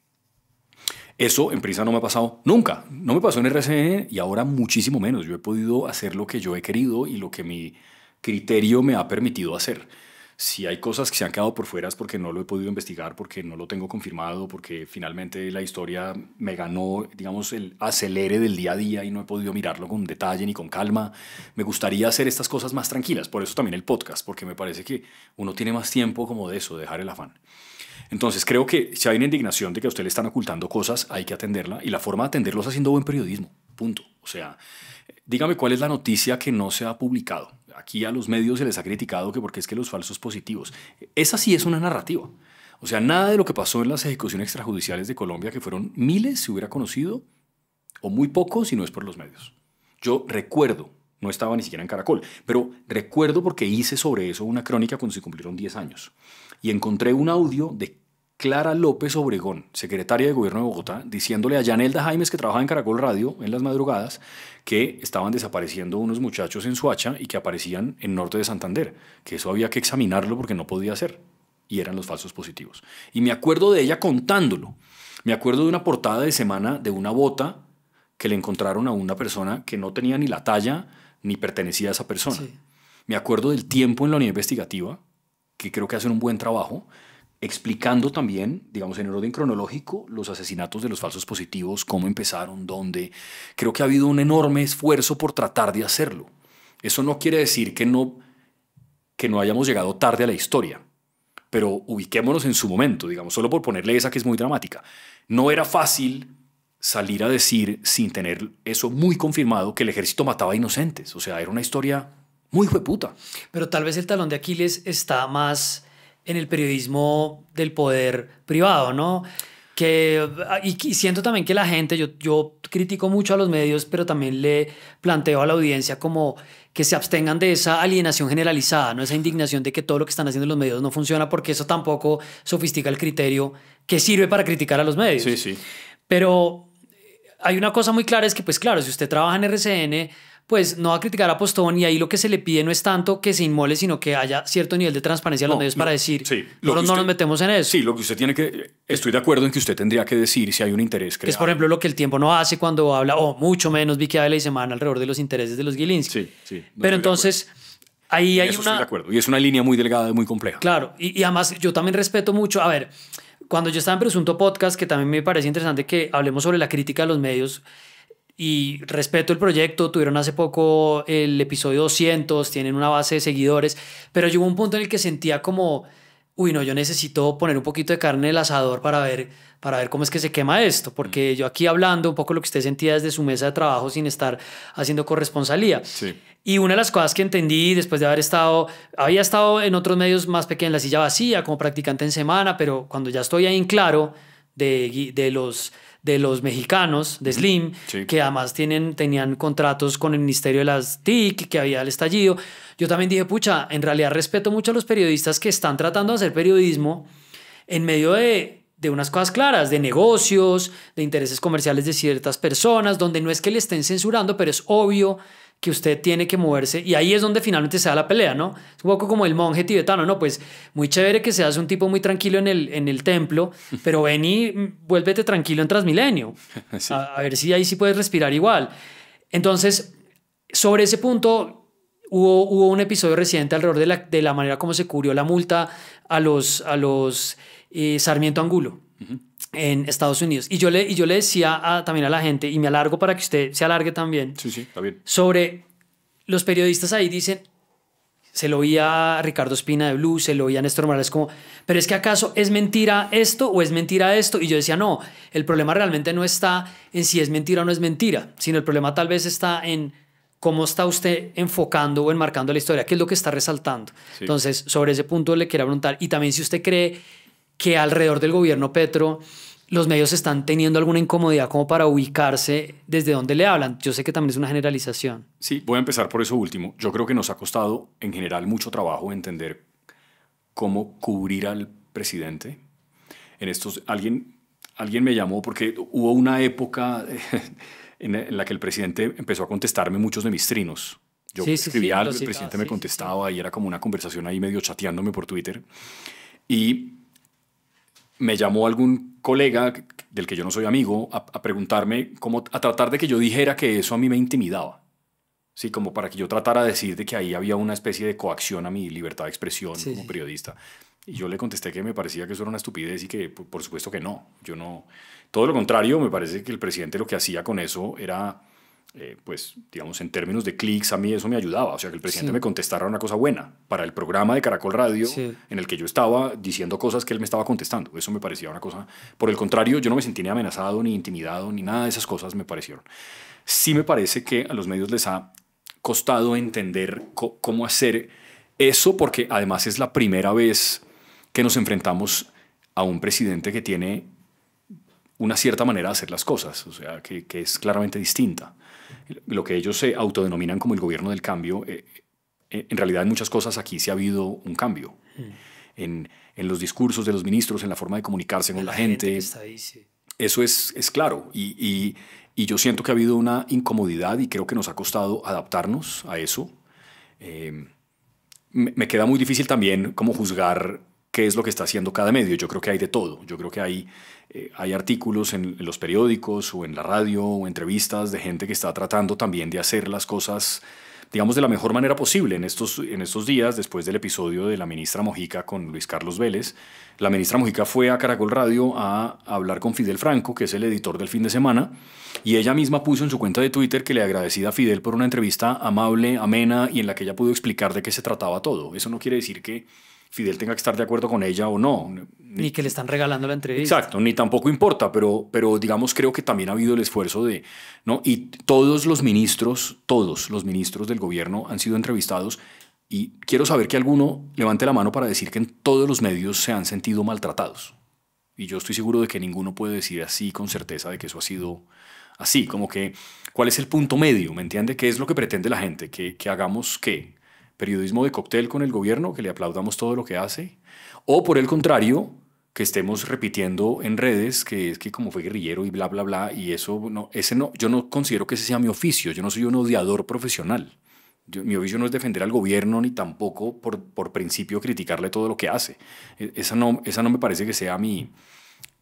Eso en Prisa no me ha pasado nunca. No me pasó en RCN e y ahora muchísimo menos. Yo he podido hacer lo que yo he querido y lo que mi criterio me ha permitido hacer. Si hay cosas que se han quedado por fuera es porque no lo he podido investigar, porque no lo tengo confirmado, porque finalmente la historia me ganó, digamos, el acelere del día a día y no he podido mirarlo con detalle ni con calma. Me gustaría hacer estas cosas más tranquilas, por eso también el podcast, porque me parece que uno tiene más tiempo como de eso, dejar el afán. Entonces creo que si hay una indignación de que a usted le están ocultando cosas, hay que atenderla y la forma de atenderlos haciendo buen periodismo, punto. O sea, dígame cuál es la noticia que no se ha publicado aquí a los medios se les ha criticado que porque es que los falsos positivos. Esa sí es una narrativa. O sea, nada de lo que pasó en las ejecuciones extrajudiciales de Colombia, que fueron miles, se hubiera conocido, o muy pocos si no es por los medios. Yo recuerdo, no estaba ni siquiera en Caracol, pero recuerdo porque hice sobre eso una crónica cuando se cumplieron 10 años. Y encontré un audio de Clara López Obregón, secretaria de Gobierno de Bogotá, diciéndole a Yanelda Jaimes, que trabajaba en Caracol Radio en las madrugadas, que estaban desapareciendo unos muchachos en Suacha y que aparecían en norte de Santander, que eso había que examinarlo porque no podía ser. Y eran los falsos positivos. Y me acuerdo de ella contándolo. Me acuerdo de una portada de semana de una bota que le encontraron a una persona que no tenía ni la talla ni pertenecía a esa persona. Me acuerdo del tiempo en la unidad investigativa, que creo que hacen un buen trabajo explicando también, digamos, en orden cronológico, los asesinatos de los falsos positivos, cómo empezaron, dónde. Creo que ha habido un enorme esfuerzo por tratar de hacerlo. Eso no quiere decir que no, que no hayamos llegado tarde a la historia, pero ubiquémonos en su momento, digamos, solo por ponerle esa que es muy dramática. No era fácil salir a decir, sin tener eso muy confirmado, que el ejército mataba a inocentes. O sea, era una historia muy hueputa. Pero tal vez el talón de Aquiles está más en el periodismo del poder privado, ¿no? Que, y, siento también que la gente, yo, yo critico mucho a los medios, pero también le planteo a la audiencia como que se abstengan de esa alienación generalizada, no esa indignación de que todo lo que están haciendo los medios no funciona, porque eso tampoco sofistica el criterio que sirve para criticar a los medios. Sí, sí. Pero eh, hay una cosa muy clara, es que pues claro, si usted trabaja en RCN, pues no va a criticar a Postón y ahí lo que se le pide no es tanto que se inmole, sino que haya cierto nivel de transparencia en los medios para decir, sí, nosotros no nos metemos en eso. Sí, lo que usted tiene que, estoy de acuerdo en que usted tendría que decir si hay un interés pues, creado. Es por ejemplo lo que el tiempo no hace cuando habla, o mucho menos Vicky Ávila y Semana alrededor de los intereses de los guilins. Sí, sí. Pero entonces... Ahí hay Eso una... Estoy de acuerdo. Y es una línea muy delgada y muy compleja. Claro. Y, y además yo también respeto mucho... A ver, cuando yo estaba en Presunto Podcast, que también me parece interesante que hablemos sobre la crítica de los medios, y respeto el proyecto, tuvieron hace poco el episodio 200, tienen una base de seguidores, pero llegó un punto en el que sentía como, uy, no, yo necesito poner un poquito de carne en el asador para ver, para ver cómo es que se quema esto, porque mm. yo aquí hablando un poco lo que usted sentía desde su mesa de trabajo sin estar haciendo corresponsalía. Y una de las cosas que entendí después de haber estado, había estado en otros medios más pequeños, en la silla vacía, como practicante en semana, pero cuando ya estoy ahí en claro de, de los de los mexicanos, de Slim, que además tienen, tenían contratos con el Ministerio de las TIC, que había el estallido. Yo también dije, pucha, en realidad respeto mucho a los periodistas que están tratando de hacer periodismo en medio de de unas cosas claras, de negocios, de intereses comerciales de ciertas personas, donde no es que le estén censurando, pero es obvio que usted tiene que moverse y ahí es donde finalmente se da la pelea, ¿no? Es un poco como el monje tibetano, ¿no? Pues muy chévere que seas un tipo muy tranquilo en el, en el templo, [LAUGHS] pero ven y vuélvete tranquilo en Transmilenio. [LAUGHS] A, ver si ahí sí puedes respirar igual. Entonces, sobre ese punto, hubo, hubo un episodio reciente alrededor de la, de la manera como se cubrió la multa a los, a los eh, Sarmiento Angulo en Estados Unidos. Y yo le, y yo le decía también a la gente, y me alargo para que usted se alargue también, sobre los periodistas ahí dicen, se lo oía Ricardo Espina de Blue, se lo oía Néstor Morales como, pero es que acaso es mentira esto o es mentira esto? Y yo decía, no, el problema realmente no está en si es mentira o no es mentira, sino el problema tal vez está en cómo está usted enfocando o enmarcando la historia, qué es lo que está resaltando. Entonces, sobre ese punto le quería preguntar, y también si usted cree que alrededor del gobierno Petro los medios están teniendo alguna incomodidad como para ubicarse desde donde le hablan. Yo sé que también es una generalización. Sí, voy a empezar por eso último. Yo creo que nos ha costado en general mucho trabajo entender cómo cubrir al presidente. En estos, alguien, alguien me llamó porque hubo una época [LAUGHS] en la que el presidente empezó a contestarme muchos de mis trinos. Yo escribía, al presidente me contestaba y era como una conversación ahí medio chateándome por Twitter. Y me llamó algún colega del que yo no soy amigo a, preguntarme, cómo, a tratar de que yo dijera que eso a mí me intimidaba. Sí, como para que yo tratara de decir de que ahí había una especie de coacción a mi libertad de expresión como periodista. Y yo le contesté que me parecía que eso era una estupidez y que por, supuesto que no. Yo no. Todo lo contrario, me parece que el presidente lo que hacía con eso era eh, pues digamos en términos de clics a mí eso me ayudaba, o sea que el presidente me contestara una cosa buena para el programa de Caracol Radio en el que yo estaba diciendo cosas que él me estaba contestando, eso me parecía una cosa, por el contrario yo no me sentí ni amenazado ni intimidado ni nada de esas cosas me parecieron. Sí me parece que a los medios les ha costado entender cómo hacer eso porque además es la primera vez que nos enfrentamos a un presidente que tiene una cierta manera de hacer las cosas, o sea, que es claramente distinta lo que ellos se autodenominan como el gobierno del cambio, eh, eh, en realidad en muchas cosas aquí sí ha habido un cambio. Mm. En, los discursos de los ministros, en la forma de comunicarse con la, gente. Eso es, es claro. Y, yo siento que ha habido una incomodidad y creo que nos ha costado adaptarnos a eso. Em, me, me queda muy difícil también como juzgar qué es lo que está haciendo cada medio. Yo creo que hay de todo. Yo creo que hay eh, hay artículos en, los periódicos o en la radio o entrevistas de gente que está tratando también de hacer las cosas digamos, de la mejor manera posible. En estos, en estos días, después del episodio de la ministra Mojica con Luis Carlos Vélez, la ministra Mojica fue a Caracol Radio a hablar con Fidel Franco, que es el editor del fin de semana, y ella misma puso en su cuenta de Twitter que le agradecía a Fidel por una entrevista amable, amena y en la que ella pudo explicar de qué se trataba todo. Eso no quiere decir que Fidel tenga que estar de acuerdo con ella o no. Ni, que le están regalando la entrevista. Exacto, ni tampoco importa, pero, pero digamos creo que también ha habido el esfuerzo de, ¿no? Y todos los ministros, todos los ministros del gobierno han sido entrevistados y quiero saber que alguno levante la mano para decir que en todos los medios se han sentido maltratados. Y yo estoy seguro de que ninguno puede decir así con certeza de que eso ha sido así, como que cuál es el punto medio, ¿me entiende? ¿Qué es lo que pretende la gente? ¿Que, que hagamos qué? periodismo de cóctel con el gobierno, que le aplaudamos todo lo que hace, o por el contrario, que estemos repitiendo en redes que es que como fue guerrillero y bla bla bla y eso no ese no yo no considero que ese sea mi oficio, yo no soy un odiador profesional. mi oficio no es defender al gobierno ni tampoco por, por principio criticarle todo lo que hace. E, esa no, esa no me parece que sea mi...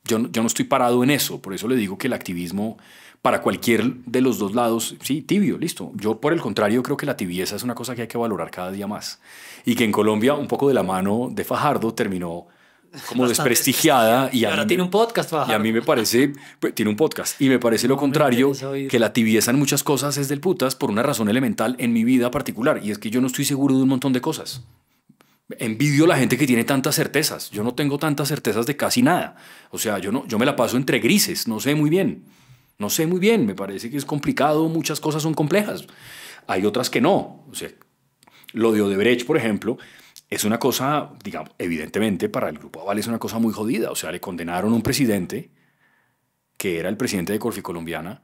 Yo, yo no estoy parado en eso, por eso le digo que el activismo para cualquier de los dos lados, sí, tibio, listo. Yo, por el contrario, creo que la tibieza es una cosa que hay que valorar cada día más. Y que en Colombia, un poco de la mano de Fajardo, terminó como desprestigiada. [LAUGHS] Y ahora tiene un podcast, Y a mí me parece, pues, tiene un podcast. Y me parece lo contrario, que la tibieza en muchas cosas es del putas por una razón elemental en mi vida particular. Y es que yo no estoy seguro de un montón de cosas. Envidio a la gente que tiene tantas certezas. Yo no tengo tantas certezas de casi nada. O sea, yo, no, yo me la paso entre grises, no sé muy bien. No sé muy bien, me parece que es complicado, muchas cosas son complejas, hay otras que no. O sea, lo de Odebrecht, por ejemplo, es una cosa, digamos, evidentemente para el Grupo Aval es una cosa muy jodida. O sea, le condenaron a un presidente que era el presidente de Corfi Colombiana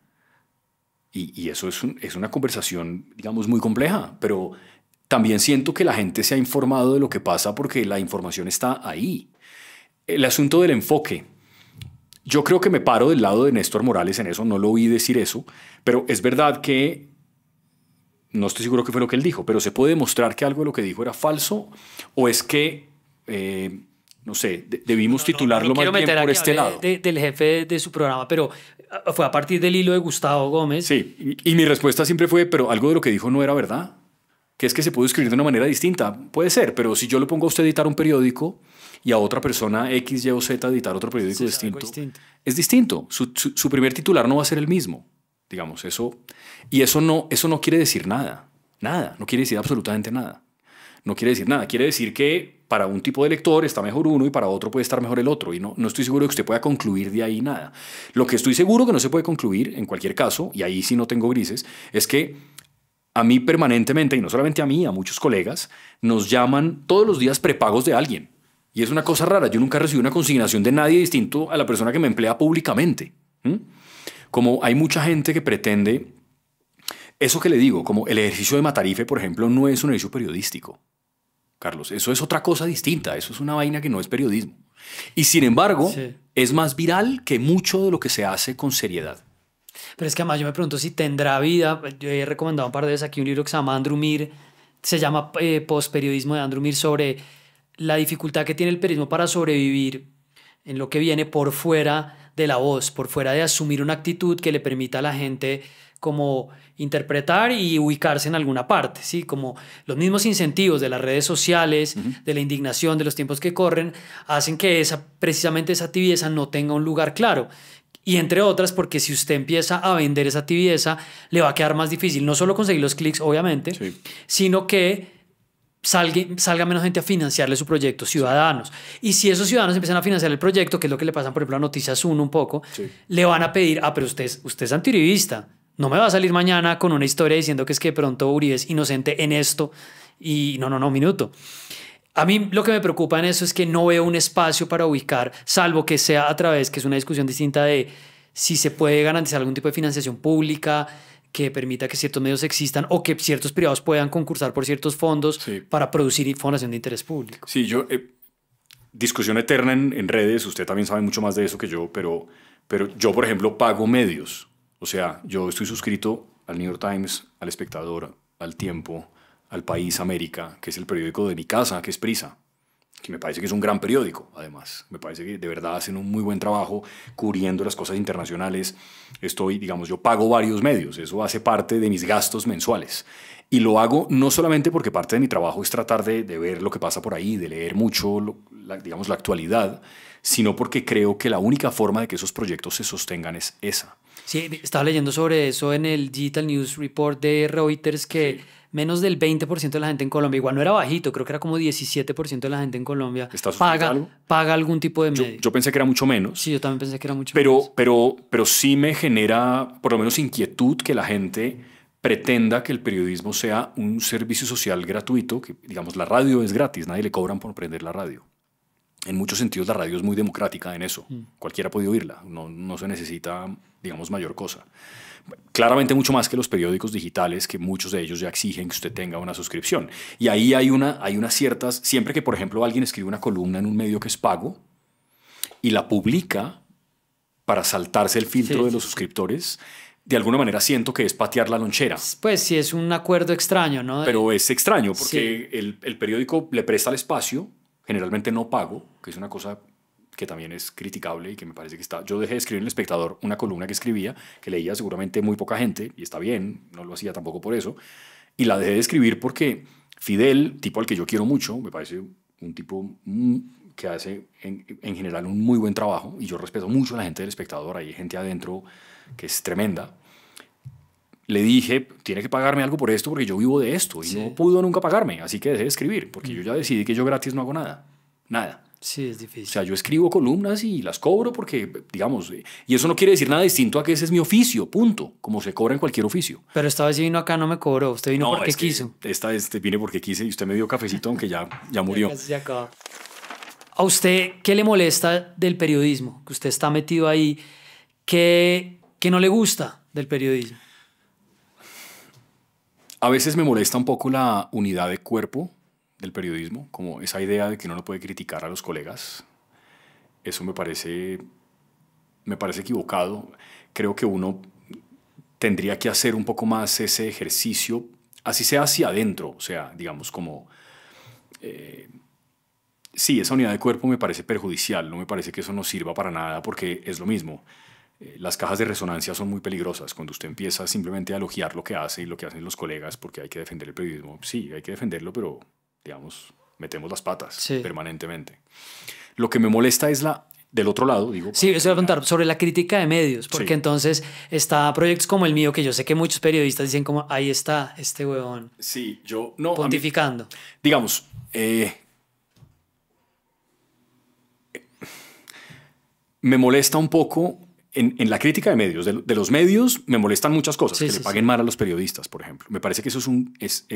y, eso es, es una conversación, digamos, muy compleja, pero también siento que la gente se ha informado de lo que pasa porque la información está ahí. El asunto del enfoque. Yo creo que me paro del lado de Néstor Morales en eso, no lo oí decir eso, pero es verdad que no estoy seguro qué fue lo que él dijo, pero se puede demostrar que algo de lo que dijo era falso o es que, eh, no sé, debimos titularlo por este lado. del jefe de su programa, pero ah, fue a partir del hilo de Gustavo Gómez. Sí, y, mi respuesta siempre fue, pero algo de lo que dijo no era verdad, que es que se puede escribir de una manera distinta. Puede ser, pero si yo le pongo a usted editar un periódico y a otra persona X, Y o Z editar otro periódico distinto, es distinto. Su, primer titular no va a ser el mismo, digamos, eso. Y eso no, eso no quiere decir nada, nada, no quiere decir absolutamente nada. No quiere decir nada, quiere decir que para un tipo de lector está mejor uno y para otro puede estar mejor el otro. Y no, no estoy seguro que usted pueda concluir de ahí nada. Lo que estoy seguro que no se puede concluir, en cualquier caso, y ahí sí no tengo grises, es que a mí permanentemente, y no solamente a mí, a muchos colegas, nos llaman todos los días prepagos de alguien. Y es una cosa rara, yo nunca recibí una consignación de nadie distinto a la persona que me emplea públicamente. Como hay mucha gente que pretende, eso que le digo, como el ejercicio de Matarife, por ejemplo, no es un ejercicio periodístico. Carlos, eso es otra cosa distinta, eso es una vaina que no es periodismo. Y sin embargo, es más viral que mucho de lo que se hace con seriedad. Pero es que además yo me pregunto si tendrá vida. Yo he recomendado un par de veces aquí un libro que se llama Andrew Mir, se llama eh, Post Periodismo de Andrew Mir sobre la dificultad que tiene el periodismo para sobrevivir en lo que viene por fuera de la voz, por fuera de asumir una actitud que le permita a la gente como interpretar y ubicarse en alguna parte, ¿sí? Como los mismos incentivos de las redes sociales, de la indignación, de los tiempos que corren, hacen que esa, precisamente esa tibieza no tenga un lugar claro. Y entre otras, porque si usted empieza a vender esa tibieza, le va a quedar más difícil no solo conseguir los clics, obviamente, sino que salga, menos gente a financiarle su proyecto, ciudadanos. Y si esos ciudadanos empiezan a financiar el proyecto, que es lo que le pasan, por ejemplo, a Noticias Uno un poco, le van a pedir, ah, pero usted, usted es antiribista, no me va a salir mañana con una historia diciendo que es que de pronto Uribe es inocente en esto y no, no, no, minuto. A mí lo que me preocupa en eso es que no veo un espacio para ubicar, salvo que sea a través, que es una discusión distinta de si se puede garantizar algún tipo de financiación pública, que permita que ciertos medios existan o que ciertos privados puedan concursar por ciertos fondos para producir información de interés público. Sí, yo... Eh, discusión eterna en, en, redes, usted también sabe mucho más de eso que yo, pero, pero yo, por ejemplo, pago medios. O sea, yo estoy suscrito al New York Times, al Espectador, al Tiempo, al País América, que es el periódico de mi casa, que es Prisa que me parece que es un gran periódico, además. Me parece que de verdad hacen un muy buen trabajo cubriendo las cosas internacionales. Estoy, digamos, yo pago varios medios, eso hace parte de mis gastos mensuales. Y lo hago no solamente porque parte de mi trabajo es tratar de, de ver lo que pasa por ahí, de leer mucho, la, digamos, la actualidad, sino porque creo que la única forma de que esos proyectos se sostengan es esa. Sí, estaba leyendo sobre eso en el Digital News Report de Reuters que menos del 20% de la gente en Colombia, igual no era bajito, creo que era como 17% de la gente en Colombia paga, paga algún tipo de medio. Yo, pensé que era mucho menos. Sí, yo también pensé que era mucho pero, menos. Pero, pero sí me genera por lo menos inquietud que la gente pretenda que el periodismo sea un servicio social gratuito, que digamos la radio es gratis, nadie le cobran por prender la radio. En muchos sentidos la radio es muy democrática en eso, mm. cualquiera puede oírla, no, no se necesita, digamos, mayor cosa claramente mucho más que los periódicos digitales, que muchos de ellos ya exigen que usted tenga una suscripción. Y ahí hay, una, hay unas ciertas, siempre que por ejemplo alguien escribe una columna en un medio que es pago y la publica para saltarse el filtro de los suscriptores, de alguna manera siento que es patear la lonchera. Pues sí, es un acuerdo extraño, ¿no? Pero es extraño porque el, el, periódico le presta el espacio, generalmente no pago, que es una cosa que también es criticable y que me parece que está... Yo dejé de escribir en El Espectador una columna que escribía, que leía seguramente muy poca gente, y está bien, no lo hacía tampoco por eso, y la dejé de escribir porque Fidel, tipo al que yo quiero mucho, me parece un tipo mm, que hace en, general un muy buen trabajo, y yo respeto mucho a la gente del espectador, hay gente adentro que es tremenda, le dije, tiene que pagarme algo por esto porque yo vivo de esto y no pudo nunca pagarme, así que dejé de escribir, porque yo ya decidí que yo gratis no hago nada, nada. Sí, es difícil. O sea, yo escribo columnas y las cobro porque, digamos, eh, y eso no quiere decir nada distinto a que ese es mi oficio, punto, como se cobra en cualquier oficio. Pero esta vez vino acá, no me cobró, usted vino porque quiso. Esta vez este, vine porque quise y usted me dio cafecito, aunque ya, ya [LAUGHS] murió. ¿A usted qué le molesta del periodismo? Que usted está metido ahí, ¿qué, qué no le gusta del periodismo? A veces me molesta un poco la unidad de cuerpo del periodismo, como esa idea de que uno no puede criticar a los colegas. Eso me parece, me parece equivocado. Creo que uno tendría que hacer un poco más ese ejercicio, así sea hacia adentro, o sea, digamos como... Eh, sí, esa unidad de cuerpo me parece perjudicial, no me parece que eso no sirva para nada porque es lo mismo. Eh, las cajas de resonancia son muy peligrosas cuando usted empieza simplemente a elogiar lo que hace y lo que hacen los colegas porque hay que defender el periodismo. Sí, hay que defenderlo, pero digamos, metemos las patas permanentemente. Lo que me molesta es la del otro lado, digo. Sí, eso voy a preguntar sobre la crítica de medios, porque entonces está proyectos como el mío, que yo sé que muchos periodistas dicen como, ahí está este huevón. Sí, yo no. Pontificando. digamos, eh, me molesta un poco en, la crítica de medios, de, los medios me molestan muchas cosas, que le paguen mal a los periodistas, por ejemplo. Me parece que eso es un, es,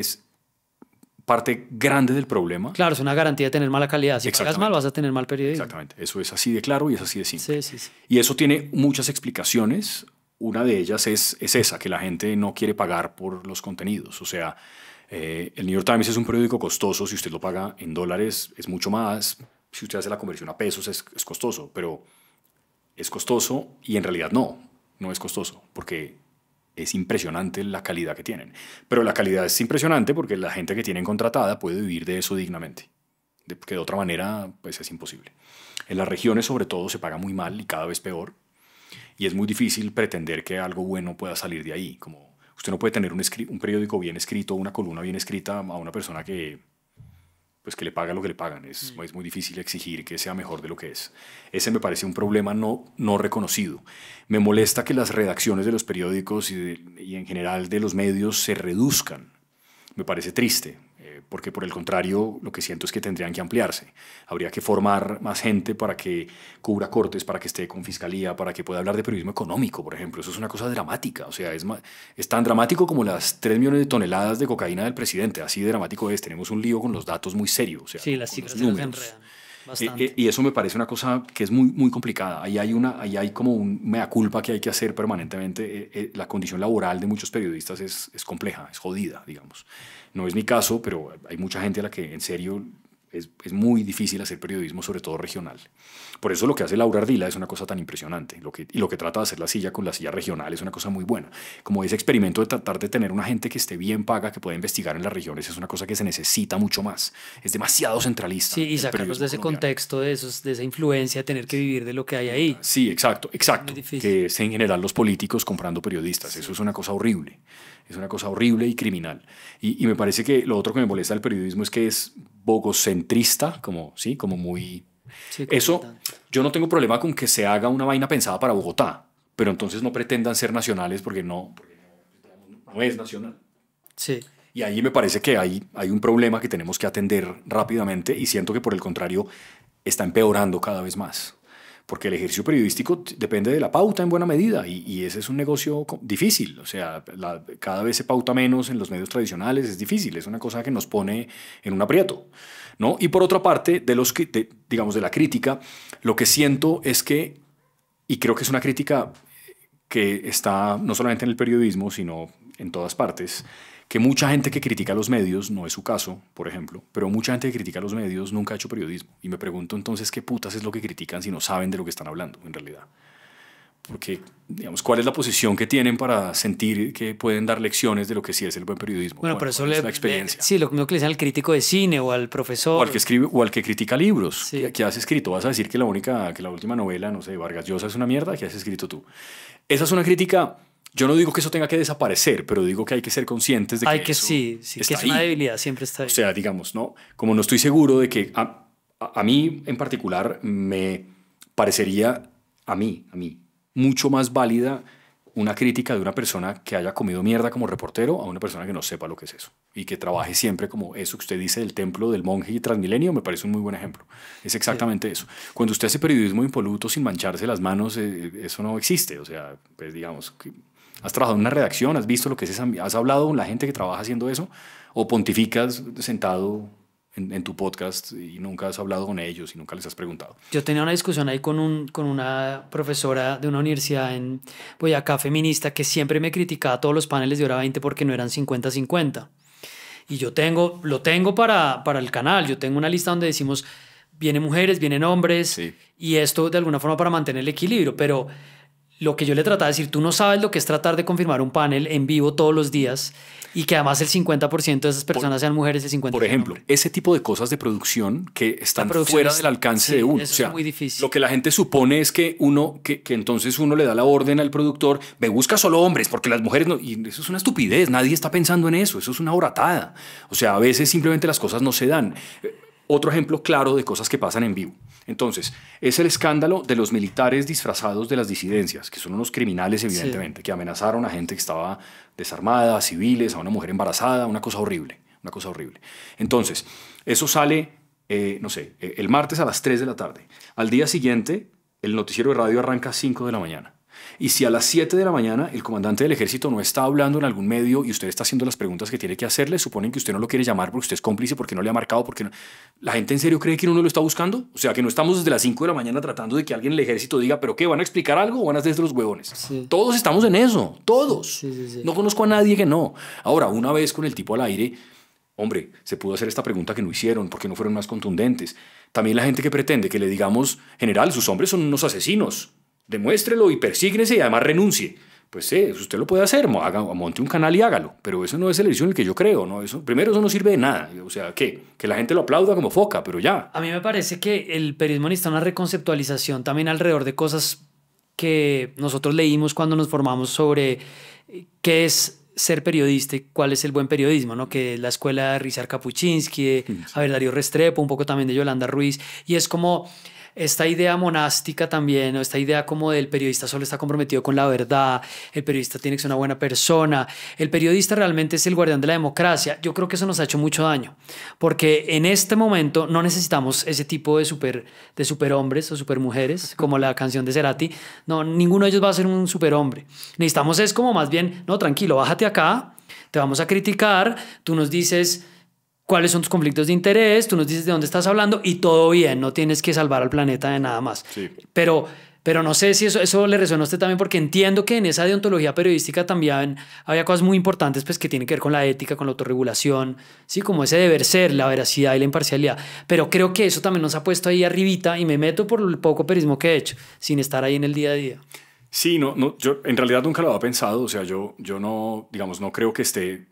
parte grande del problema. Claro, es una garantía de tener mala calidad. Si pagas mal, vas a tener mal periódico. Exactamente. Eso es así de claro y es así de simple. Sí, sí, sí. Y eso tiene muchas explicaciones. Una de ellas es, esa, que la gente no quiere pagar por los contenidos. O sea, eh, el New York Times es un periódico costoso. Si usted lo paga en dólares, es mucho más. Si usted hace la conversión a pesos, es costoso. Pero es costoso y en realidad no. No es costoso. Porque es impresionante la calidad que tienen. Pero la calidad es impresionante porque la gente que tienen contratada puede vivir de eso dignamente, porque que de otra manera pues es imposible. En las regiones sobre todo se paga muy mal y cada vez peor. Y es muy difícil pretender que algo bueno pueda salir de ahí. Como usted no puede tener un, un periódico bien escrito, una columna bien escrita a una persona que pues que le pagan lo que le pagan. Mm. Es, muy difícil exigir que sea mejor de lo que es. Ese me parece un problema no, no reconocido. Me molesta que las redacciones de los periódicos y en general de los medios se reduzcan. Me parece triste, eh, porque por el contrario lo que siento es que tendrían que ampliarse. Habría que formar más gente para que cubra cortes, para que esté con fiscalía, para que pueda hablar de periodismo económico, por ejemplo. Eso es una cosa dramática, o sea, es, más, tan dramático como las 3 millones de toneladas de cocaína del presidente, así dramático es. Tenemos un lío con los datos muy serios sí, las cifras los números. Eh, eh, y eso me parece una cosa que es muy, muy complicada. Ahí hay, una, ahí hay como un mea culpa que hay que hacer permanentemente. la condición laboral de muchos periodistas es, es compleja, es jodida, digamos. No es mi caso, pero hay mucha gente a la que en serio es, es, muy difícil hacer periodismo, sobre todo regional. Por eso lo que hace Laura Ardila es una cosa tan impresionante. Lo que, y lo que trata de hacer la silla con la silla regional es una cosa muy buena. Como ese experimento de tratar de tener una gente que esté bien paga, que pueda investigar en las regiones, es una cosa que se necesita mucho más. Es demasiado centralista. Sí, y sacarlos de ese contexto, de, esos, de esa influencia, tener que vivir de lo que hay ahí. Sí, exacto, exacto. Que es en general los políticos comprando periodistas. Eso es una cosa horrible. Es una cosa horrible y criminal. Y, y me parece que lo otro que me molesta del periodismo es que es bogocentrista, como, ¿sí? como muy... Eso, yo no tengo problema con que se haga una vaina pensada para Bogotá, pero entonces no pretendan ser nacionales porque no, no es nacional. Sí. Y ahí me parece que hay, hay un problema que tenemos que atender rápidamente y siento que por el contrario está empeorando cada vez más porque el ejercicio periodístico depende de la pauta en buena medida y, ese es un negocio difícil, o sea, cada vez se pauta menos en los medios tradicionales, es difícil, es una cosa que nos pone en un aprieto. ¿no? Y por otra parte, de los digamos, de la crítica, lo que siento es que, y creo que es una crítica que está no solamente en el periodismo, sino en todas partes, que mucha gente que critica los medios, no es su caso, por ejemplo, pero mucha gente que critica los medios nunca ha hecho periodismo. Y me pregunto entonces qué putas es lo que critican si no saben de lo que están hablando, en realidad. Porque, digamos, ¿cuál es la posición que tienen para sentir que pueden dar lecciones de lo que sí es el buen periodismo? Bueno, bueno pero eso es le, la experiencia. sí, lo mismo que le dicen al crítico de cine o al profesor. O al que escribe, o al que critica libros. que ¿Qué, has escrito? Vas a decir que la única, que la última novela, no sé, Vargas Llosa es una mierda, ¿qué has escrito tú? Esa es una crítica yo no digo que eso tenga que desaparecer, pero digo que hay que ser conscientes de que. Hay eso sí, que es una debilidad, siempre está ahí. O sea, digamos, ¿no? Como no estoy seguro de que. A, mí en particular me parecería, a mí, a mí, mucho más válida una crítica de una persona que haya comido mierda como reportero a una persona que no sepa lo que es eso y que trabaje siempre como eso que usted dice del templo del monje y transmilenio me parece un muy buen ejemplo. Es exactamente eso. Cuando usted hace periodismo impoluto sin mancharse las manos, eh, eso no existe. O sea, pues digamos, ¿Has trabajado en una redacción? ¿Has visto lo que es ¿Has hablado con la gente que trabaja haciendo eso? ¿O pontificas sentado en, tu podcast y nunca has hablado con ellos y nunca les has preguntado? Yo tenía una discusión ahí con, un, con una profesora de una universidad en Boyacá feminista que siempre me criticaba todos los paneles de hora 20 porque no eran 50-50. Y yo tengo, lo tengo para, para el canal, yo tengo una lista donde decimos, vienen mujeres, vienen hombres, y esto de alguna forma para mantener el equilibrio, pero lo que yo le trataba de decir, tú no sabes lo que es tratar de confirmar un panel en vivo todos los días y que además el 50% de esas personas sean mujeres, de 50%. Por ejemplo, ese tipo de cosas de producción que están fuera del alcance de uno. sea, es muy difícil. Lo que la gente supone es que uno, que, entonces uno le da la orden al productor, me busca solo hombres porque las mujeres no. Y eso es una estupidez, nadie está pensando en eso, eso es una horatada. O sea, a veces simplemente las cosas no se dan. Eh, otro ejemplo claro de cosas que pasan en vivo. Entonces, es el escándalo de los militares disfrazados de las disidencias, que son unos criminales evidentemente, que amenazaron a gente que estaba desarmada, a civiles, a una mujer embarazada, una cosa horrible, una cosa horrible. Entonces, eso sale, eh, no sé, eh, el martes a las 3 de la tarde. Al día siguiente, el noticiero de radio arranca a 5 de la mañana. Y si a las 7 de la mañana el comandante del ejército no está hablando en algún medio y usted está haciendo las preguntas que tiene que hacerle, suponen que usted no lo quiere llamar porque usted es cómplice, porque no le ha marcado, porque ¿La gente en serio cree que uno lo está buscando? O sea, que no estamos desde las 5 de la mañana tratando de que alguien del ejército diga, ¿pero qué? ¿Van a explicar algo o van a hacer los huevones? Todos estamos en eso, todos. no conozco a nadie que no. Ahora, una vez con el tipo al aire, hombre, se pudo hacer esta pregunta que no hicieron, porque no fueron más contundentes. También la gente que pretende que le digamos, general, sus hombres son unos asesinos demuéstrelo y persígnese y además renuncie. Pues eh, sí, usted lo puede hacer, haga, monte un canal y hágalo, pero eso no es el elección en el que yo creo, ¿no? Eso, primero, eso no sirve de nada, o sea, ¿qué? Que la gente lo aplauda como foca, pero ya. A mí me parece que el periodismo necesita una reconceptualización también alrededor de cosas que nosotros leímos cuando nos formamos sobre eh, qué es ser periodista y cuál es el buen periodismo, ¿no? Que la escuela de Rizar Kapuczynski, de Darío Restrepo, un poco también de Yolanda Ruiz, y es como esta idea monástica también, o esta idea como del periodista solo está comprometido con la verdad, el periodista tiene que ser una buena persona, el periodista realmente es el guardián de la democracia, yo creo que eso nos ha hecho mucho daño, porque en este momento no necesitamos ese tipo de, super, de superhombres o supermujeres, como la canción de Cerati, no, ninguno de ellos va a ser un superhombre, necesitamos es como más bien, no, tranquilo, bájate acá, te vamos a criticar, tú nos dices cuáles son tus conflictos de interés, tú nos dices de dónde estás hablando y todo bien, no tienes que salvar al planeta de nada más. Pero, pero no sé si eso, eso le resonó a usted también, porque entiendo que en esa deontología periodística también había cosas muy importantes pues, que tienen que ver con la ética, con la autorregulación, ¿sí? como ese deber ser, la veracidad y la imparcialidad. Pero creo que eso también nos ha puesto ahí arribita y me meto por el poco perismo que he hecho, sin estar ahí en el día a día. Sí, no, yo en realidad nunca lo había pensado, o sea, yo, yo no, digamos, no creo que esté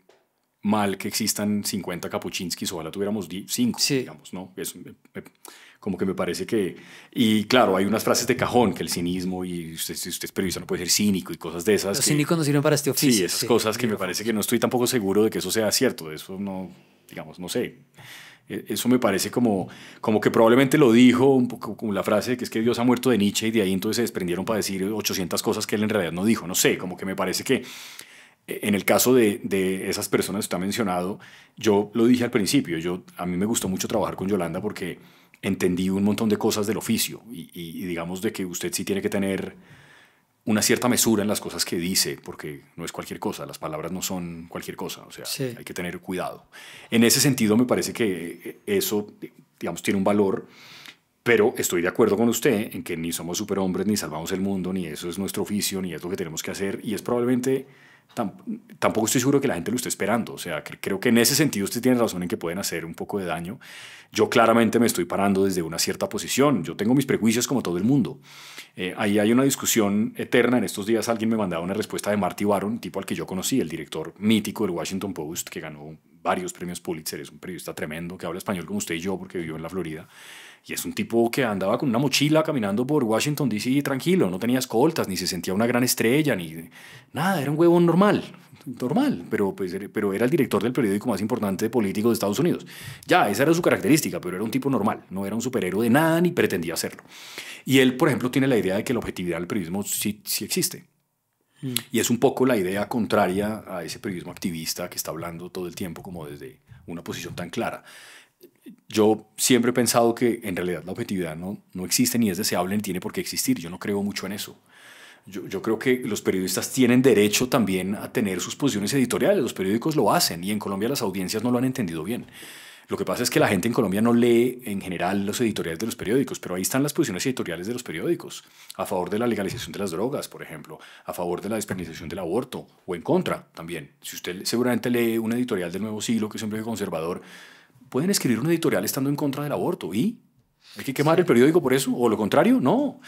mal que existan 50 capuchinskis ojalá tuviéramos 5, sí. digamos, ¿no? como que me parece que... Y claro, hay unas frases de cajón, que el cinismo, y usted, si usted es periodista no puede ser cínico y cosas de esas. Los cínicos no sirven para este oficio. Sí, esas cosas que me parece que no estoy tampoco seguro de que eso sea cierto, eso no, digamos, no sé. E, eso me parece como, como que probablemente lo dijo un poco como la frase que es que Dios ha muerto de Nietzsche y de ahí entonces se desprendieron para decir 800 cosas que él en realidad no dijo. No sé, como que me parece que en el caso de, de, esas personas que usted ha mencionado, yo lo dije al principio, yo, a mí me gustó mucho trabajar con Yolanda porque entendí un montón de cosas del oficio y, digamos de que usted sí tiene que tener una cierta mesura en las cosas que dice, porque no es cualquier cosa, las palabras no son cualquier cosa, o sea, hay que tener cuidado. En ese sentido me parece que eso, digamos, tiene un valor, pero estoy de acuerdo con usted en que ni somos superhombres, ni salvamos el mundo, ni eso es nuestro oficio, ni es lo que tenemos que hacer, y es probablemente tampoco estoy seguro que la gente lo esté esperando. O sea, creo que en ese sentido usted tiene razón en que pueden hacer un poco de daño. Yo claramente me estoy parando desde una cierta posición. Yo tengo mis prejuicios como todo el mundo. Eh, ahí hay una discusión eterna. En estos días alguien me mandaba una respuesta de Marty Baron, tipo al que yo conocí, el director mítico del Washington Post, que ganó varios premios Pulitzer. Es un periodista tremendo que habla español como usted y yo porque vivió en la Florida. Y es un tipo que andaba con una mochila caminando por Washington, D.C. tranquilo, no tenía escoltas, ni se sentía una gran estrella, ni nada, era un huevón normal, normal, pero, pues, pero era el director del periódico más importante político de Estados Unidos. Ya, esa era su característica, pero era un tipo normal, no era un superhéroe de nada ni pretendía serlo. Y él, por ejemplo, tiene la idea de que la objetividad del periodismo sí, existe. Mm. Y es un poco la idea contraria a ese periodismo activista que está hablando todo el tiempo como desde una posición tan clara yo siempre he pensado que en realidad la objetividad no, existe ni es deseable ni tiene por qué existir. Yo no creo mucho en eso. Yo, creo que los periodistas tienen derecho también a tener sus posiciones editoriales. Los periódicos lo hacen y en Colombia las audiencias no lo han entendido bien. Lo que pasa es que la gente en Colombia no lee en general los editoriales de los periódicos, pero ahí están las posiciones editoriales de los periódicos, a favor de la legalización de las drogas, por ejemplo, a favor de la despenalización del aborto o en contra también. Si usted seguramente lee un editorial del Nuevo Siglo, que es un conservador, pueden escribir un editorial estando en contra del aborto y hay que quemar el periódico por eso o lo contrario, no.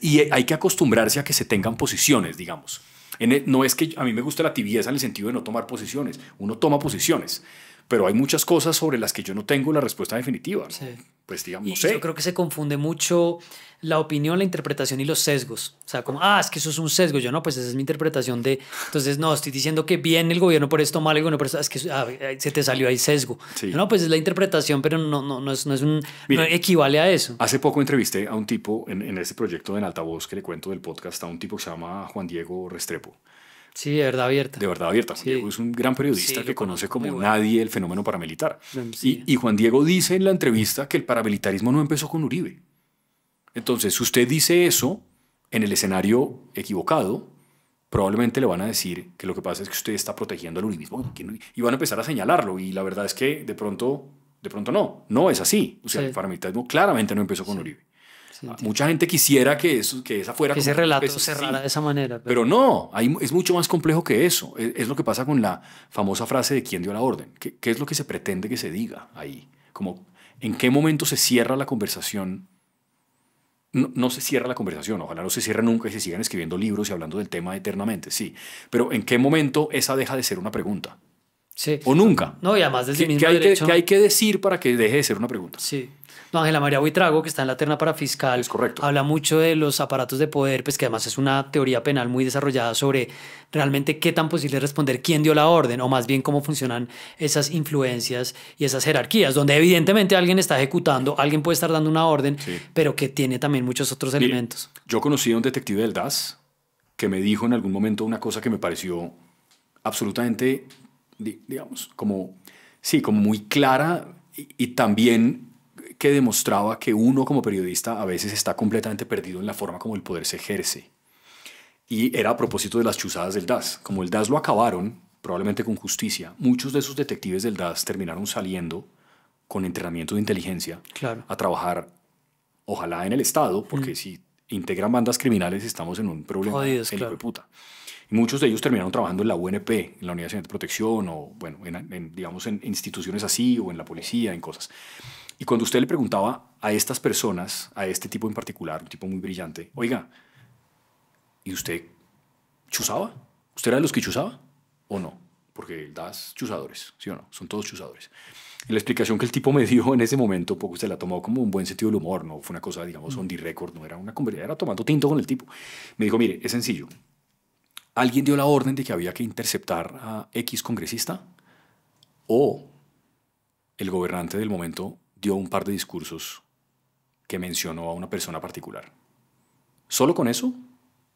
Y hay que acostumbrarse a que se tengan posiciones, digamos. E, no es que a mí me gusta la tibieza en el sentido de no tomar posiciones, uno toma posiciones pero hay muchas cosas sobre las que yo no tengo la respuesta definitiva. Sí. Pues digamos, Yo creo que se confunde mucho la opinión, la interpretación y los sesgos. O sea, como, ah, es que eso es un sesgo. Yo no, pues esa es mi interpretación de. Entonces, no, estoy diciendo que bien el gobierno por esto, mal el gobierno por ah, Es que ah, eh, se te salió ahí sesgo. No, pues es la interpretación, pero no, no, no, es, un. equivale a eso. Hace poco entrevisté a un tipo en, en este proyecto de En Altavoz que le cuento del podcast, a un tipo que se llama Juan Diego Restrepo. Sí, de verdad abierta. De verdad abierta. Juan Diego es un gran periodista que conoce como nadie el fenómeno paramilitar. Y, Juan Diego dice en la entrevista que el paramilitarismo no empezó con Uribe. Entonces, si usted dice eso en el escenario equivocado, probablemente le van a decir que lo que pasa es que usted está protegiendo al uribismo y van a empezar a señalarlo. Y la verdad es que de pronto, de pronto no, no es así. O sea, el paramilitarismo claramente no empezó con Uribe. Ah, mucha gente quisiera que, eso, que esa fuera... Que ese relato cerrara de esa manera. Pero, no, es mucho más complejo que eso. E, es, lo que pasa con la famosa frase de quién dio la orden. ¿Qué, es lo que se pretende que se diga ahí? Como, ¿En qué momento se cierra la conversación? No, se cierra la conversación, ojalá no se cierre nunca y se sigan escribiendo libros y hablando del tema eternamente, sí. Pero ¿en qué momento esa deja de ser una pregunta? Sí. O nunca. No, y además desde que, hay que decir para que deje de ser una pregunta? Sí. Ángela María Buitrago, que está en la terna para fiscal, habla mucho de los aparatos de poder, pues que además es una teoría penal muy desarrollada sobre realmente qué tan posible es responder quién dio la orden, o más bien cómo funcionan esas influencias y esas jerarquías, donde evidentemente alguien está ejecutando, alguien puede estar dando una orden, pero que tiene también muchos otros elementos. Yo conocí a un detective del DAS que me dijo en algún momento una cosa que me pareció absolutamente, digamos, como, sí, como muy clara y también que demostraba que uno como periodista a veces está completamente perdido en la forma como el poder se ejerce. Y era a propósito de las chuzadas del DAS. Como el DAS lo acabaron, probablemente con justicia, muchos de esos detectives del DAS terminaron saliendo con entrenamiento de inteligencia a trabajar, ojalá en el Estado, porque mm. si integran bandas criminales estamos en un problema claro. muchos de ellos terminaron trabajando en la UNP, en la Unidad de Protección, o bueno, digamos en instituciones así, o en la policía, en cosas. Y cuando usted le preguntaba a estas personas, a este tipo en particular, un tipo muy brillante, oiga, ¿y usted chuzaba? ¿Usted era de los que chuzaba o no? Porque das chuzadores, ¿sí o no? Son todos chuzadores. Y la explicación que el tipo me dio en ese momento, poco usted la tomó como un buen sentido del humor, no fue una cosa, digamos, mm. on the record, no era una conversación, era tomando tinto con el tipo. Me dijo, mire, es sencillo. Alguien dio la orden de que había que interceptar a X congresista o el gobernante del momento dio un par de discursos que mencionó a una persona particular. Solo con eso,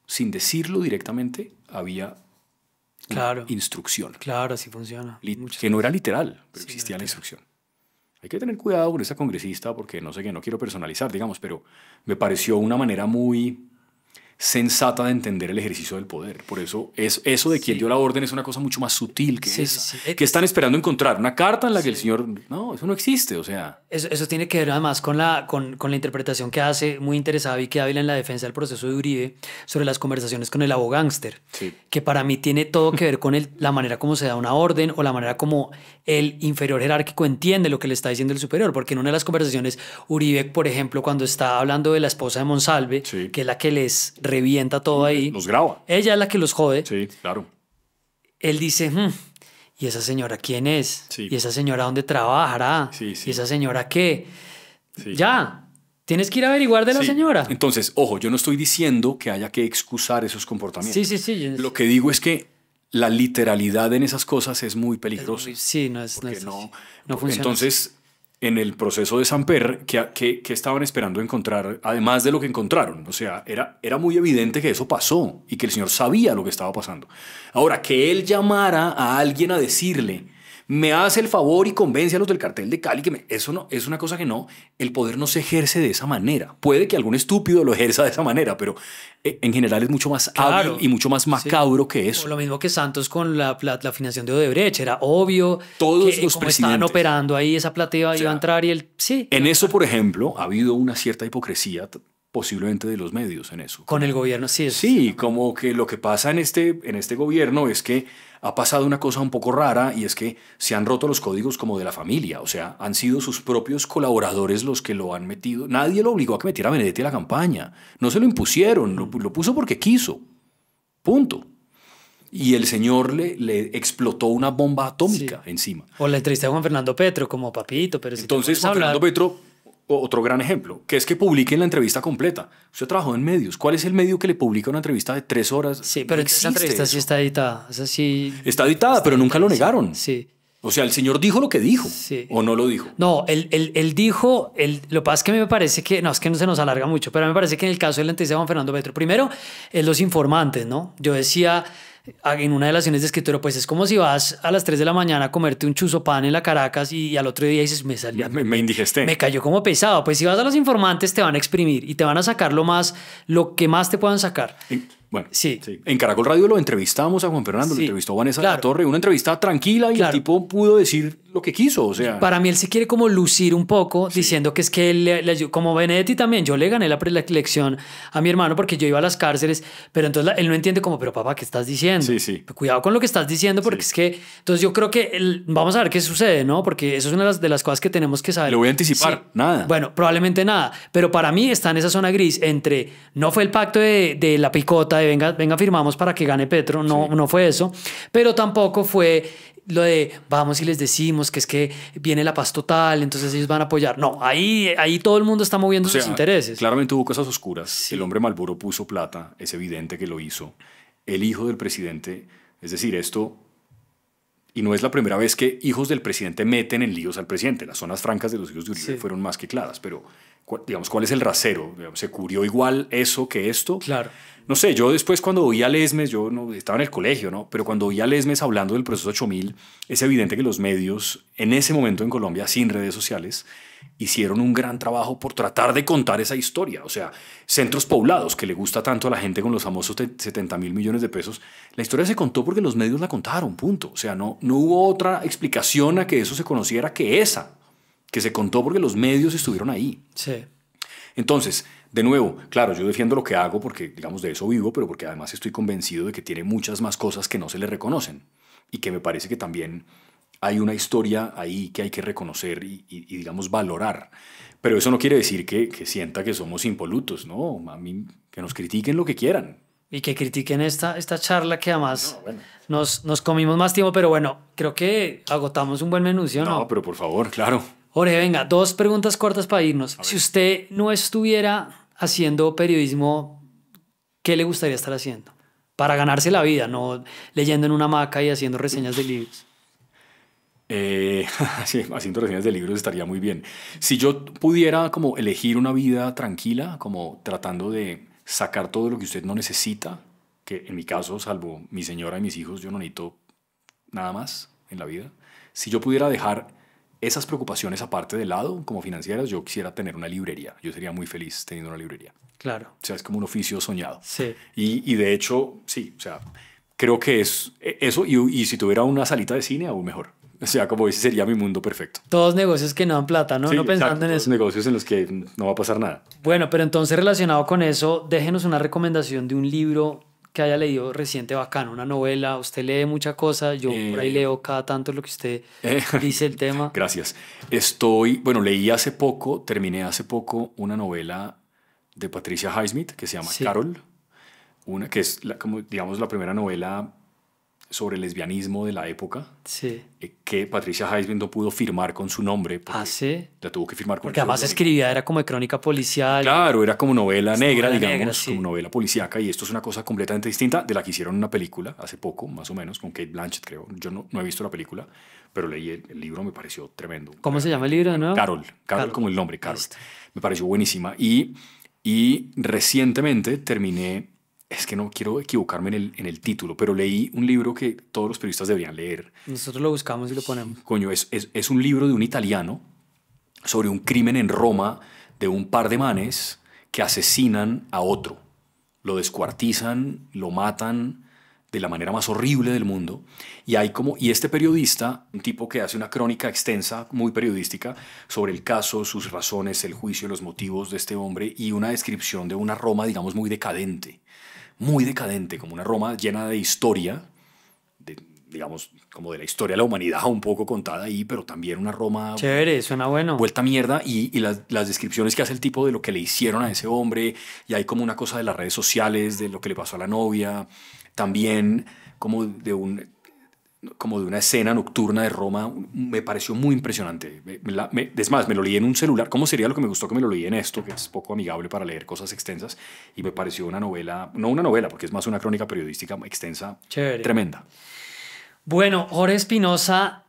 sin decirlo directamente, había instrucción. Claro, así funciona. que no era literal, pero existía la instrucción. Hay que tener cuidado con esa congresista porque no sé qué, no quiero personalizar, digamos, pero me pareció una manera muy sensata de entender el ejercicio del poder. Por eso, es, eso de quien dio la orden es una cosa mucho más sutil que esa. Que eh, están esperando encontrar una carta en la que el señor... No, eso no existe, o sea... Eso, tiene que ver además con la, con, la interpretación que hace muy interesada Vicky Ávila en la defensa del proceso de Uribe sobre las conversaciones con el abogánster que para mí tiene todo que ver con la manera como se da una orden o la manera como el inferior jerárquico entiende lo que le está diciendo el superior. Porque en una de las conversaciones, Uribe, por ejemplo, cuando está hablando de la esposa de Monsalve, que es la que les revienta todo ahí. Los graba. Ella es la que los jode. Sí, claro. Él dice, hmm, ¿y esa señora quién es? Sí. ¿Y esa señora dónde trabajará? Sí, sí. ¿Y esa señora qué? Ya. Tienes que ir a averiguar de la señora. Entonces, ojo, yo no estoy diciendo que haya que excusar esos comportamientos. Sí, sí, sí. Lo que digo es que la literalidad en esas cosas es muy peligrosa. Sí, no es. no, es, no, no funciona. Entonces, en el proceso de Samper que, que, estaban esperando encontrar, además de lo que encontraron. O sea, era, era muy evidente que eso pasó y que el señor sabía lo que estaba pasando. Ahora, que él llamara a alguien a decirle, me hace el favor y convence a los del cartel de Cali que eso no, es una cosa que no, el poder no se ejerce de esa manera. Puede que algún estúpido lo ejerza de esa manera, pero eh, en general es mucho más claro. y mucho más macabro que eso. lo mismo que Santos con la, la, financiación de Odebrecht, era obvio. Todos los eh, presidentes operando ahí esa platea iba a entrar y el sí. En eso, por ejemplo, ha habido una cierta hipocresía posiblemente de los medios en eso. Con el gobierno, sí. Es, sí, como que lo que pasa en este, en este gobierno es que ha pasado una cosa un poco rara y es que se han roto los códigos como de la familia, o sea, han sido sus propios colaboradores los que lo han metido. Nadie lo obligó a que metiera a Benedetti a la campaña, no se lo impusieron, lo, puso porque quiso, punto. Y el señor le, le explotó una bomba atómica encima. O la entrevista a Juan Fernando Petro como papito, pero si Entonces, Juan Fernando Petro otro gran ejemplo, que es que publiquen la entrevista completa. Usted trabajó en medios. ¿Cuál es el medio que le publica una entrevista de tres horas? Sí, pero esa entrevista sí está editada. está editada, pero nunca lo negaron. Sí. O sea, el señor dijo lo que dijo sí. o no lo dijo. No, él, dijo, lo que pasa es que me parece que, no, es que no se nos alarga mucho, pero me parece que en el caso del entrevista de Juan Fernando Petro, primero, es eh, los informantes, ¿no? Yo decía, Ah, en una de las sesiones de escritorio, pues es como si vas a las 3 de la mañana a comerte un chuzo pan en la Caracas y, al otro día dices, me salió. Me, indigesté. Me cayó como pesado. Pues si vas a los informantes, te van a exprimir y te van a sacar lo más, lo que más te puedan sacar. Bueno, sí. en Caracol Radio lo entrevistamos a Juan Fernando, lo entrevistó Vanessa la Torre, una entrevista tranquila y el tipo pudo decir lo que quiso, o sea. Para mí él se quiere como lucir un poco diciendo que es que él, como Benedetti también, yo le gané la elección a mi hermano porque yo iba a las cárceles, pero entonces él no entiende como, pero papá, ¿qué estás diciendo? Sí, sí. Cuidado con lo que estás diciendo porque es que, entonces yo creo que vamos a ver qué sucede, ¿no? Porque eso es una de las, de las cosas que tenemos que saber. Lo voy a anticipar, nada. Bueno, probablemente nada, pero para mí está en esa zona gris entre no fue el pacto de, de la picota, venga, venga, firmamos para que gane Petro, no, no fue eso, pero tampoco fue lo de vamos y les decimos que es que viene la paz total, entonces ellos van a apoyar. No, ahí, ahí todo el mundo está moviendo sus intereses. Claramente hubo cosas oscuras. El hombre Malburo puso plata, es evidente que lo hizo. El hijo del presidente, es decir, esto y no es la primera vez que hijos del presidente meten en líos al presidente. Las zonas francas de los hijos de Uribe fueron más que claras, pero digamos, ¿cuál es el rasero? ¿Se cubrió igual eso que esto? Claro. No sé, yo después cuando oí a Lesmes, yo no, estaba en el colegio, ¿no? Pero cuando oí a Lesmes hablando del proceso 8000, es evidente que los medios, en ese momento en Colombia, sin redes sociales, hicieron un gran trabajo por tratar de contar esa historia. O sea, centros poblados, que le gusta tanto a la gente con los famosos 70 mil millones de pesos, la historia se contó porque los medios la contaron, punto. O sea, no, no hubo otra explicación a que eso se conociera que esa, que se contó porque los medios estuvieron ahí. Sí. Entonces, de nuevo, claro, yo defiendo lo que hago porque, digamos, de eso vivo, pero porque además estoy convencido de que tiene muchas más cosas que no se le reconocen y que me parece que también hay una historia ahí que hay que reconocer y, digamos, valorar. Pero eso no quiere decir que, sienta que somos impolutos, ¿no? A mí, que nos critiquen lo que quieran. Y que critiquen esta, esta charla que además nos, nos comimos más tiempo, pero bueno, creo que agotamos un buen menú, no? No, pero por favor, claro. Jorge, venga, dos preguntas cortas para irnos. Si usted no estuviera haciendo periodismo, ¿qué le gustaría estar haciendo? Para ganarse la vida, no leyendo en una hamaca y haciendo reseñas de libros. Eh, [LAUGHS] haciendo reseñas de libros estaría muy bien. Si yo pudiera como elegir una vida tranquila, como tratando de sacar todo lo que usted no necesita, que en mi caso, salvo mi señora y mis hijos, yo no necesito nada más en la vida. Si yo pudiera dejar esas preocupaciones aparte de lado, como financieras, yo quisiera tener una librería. Yo sería muy feliz teniendo una librería. Claro. O sea, es como un oficio soñado. Sí. Y, y de hecho, sí, o sea, creo que es e, eso. Y, y si tuviera una salita de cine, aún mejor. O sea, como dice, sería mi mundo perfecto. Todos negocios que no dan plata, ¿no? no pensando en eso. Negocios en los que no va a pasar nada. Bueno, pero entonces relacionado con eso, déjenos una recomendación de un libro que haya leído reciente bacano, una novela. Usted lee mucha cosa, yo eh, por ahí leo cada tanto lo que usted eh, [LAUGHS] dice el tema. Gracias. Estoy, bueno, leí hace poco, terminé hace poco una novela de Patricia Highsmith que se llama Carol, una que es como digamos la primera novela sobre el lesbianismo de la época sí. Eh, que Patricia Highsmith no pudo firmar con su nombre. Ah, sí. La tuvo que firmar con Porque además escribía, era como de crónica policial. Claro, era como novela negra, digamos, como novela policíaca. Y esto es una cosa completamente distinta de la que hicieron una película hace poco, más o menos, con Kate Blanchett, creo. Yo no, he visto la película, pero leí el, libro, me pareció tremendo. ¿Cómo se llama el libro de Carol, Carol, como el nombre, Carol. Me pareció buenísima. Y, y recientemente terminé es que no quiero equivocarme en el, en el título, pero leí un libro que todos los periodistas deberían leer. Nosotros lo buscamos y lo ponemos. Coño, es, es, es un libro de un italiano sobre un crimen en Roma de un par de manes que asesinan a otro. Lo descuartizan, lo matan de la manera más horrible del mundo. Y hay como y este periodista, un tipo que hace una crónica extensa, muy periodística, sobre el caso, sus razones, el juicio, los motivos de este hombre y una descripción de una Roma, digamos, muy decadente muy decadente, como una Roma llena de historia, digamos, como de la historia de la humanidad un poco contada ahí, pero también una Roma... Chévere, suena bueno. Vuelta mierda y, las, las, descripciones que hace el tipo de lo que le hicieron a ese hombre y hay como una cosa de las redes sociales, de lo que le pasó a la novia, también como de un como de una escena nocturna de Roma, me pareció muy impresionante. Me, es más, me lo leí en un celular. ¿Cómo sería lo que me gustó que me lo leí en esto, que es poco amigable para leer cosas extensas? Y me pareció una novela, no una novela, porque es más una crónica periodística extensa, tremenda. Bueno, Jorge Espinosa,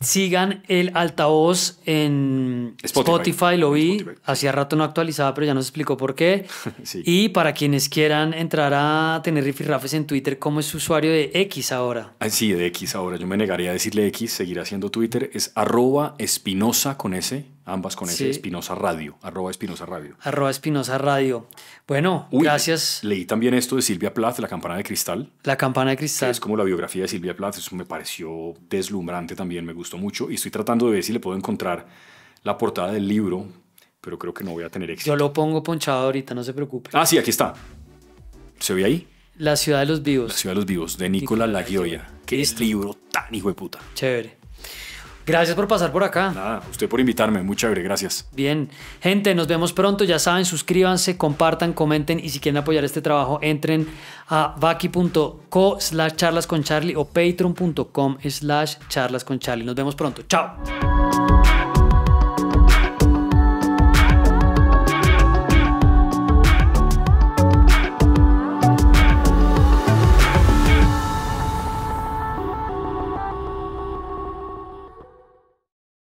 Sigan el altavoz en Spotify, lo vi. Hacía rato no actualizaba, pero ya nos explicó por qué. [LAUGHS] Y para quienes quieran entrar a tener rifirrafes en Twitter, ¿cómo es usuario de X ahora? Ah, sí, de X ahora. Yo me negaría a decirle X, seguirá siendo Twitter. Es arroba espinosa con S, ambas con ese Espinosa Radio, arroba Espinosa Radio. Arroba Espinosa Radio. Bueno, gracias. Leí también esto de Silvia Plath, La Campana de Cristal. La Campana de Cristal. Es como la biografía de Silvia Plath, eso me pareció deslumbrante también, me gustó mucho y estoy tratando de ver si le puedo encontrar la portada del libro, pero creo que no voy a tener éxito. Yo lo pongo ponchado ahorita, no se preocupe. Ah, sí, aquí está. ¿Se ve ahí? La ciudad de los vivos. La ciudad de los vivos, de Nicolás Nicola Lagioia. Qué libro tan hijo de puta. Chévere. Gracias por pasar por acá. Nada, usted por invitarme, Muchas gracias. Bien, gente, nos vemos pronto, ya saben, suscríbanse, compartan, comenten y si quieren apoyar este trabajo, entren a vaki.co slash charlas con Charlie o patreon.com slash charlas con Charlie. Nos vemos pronto, chao.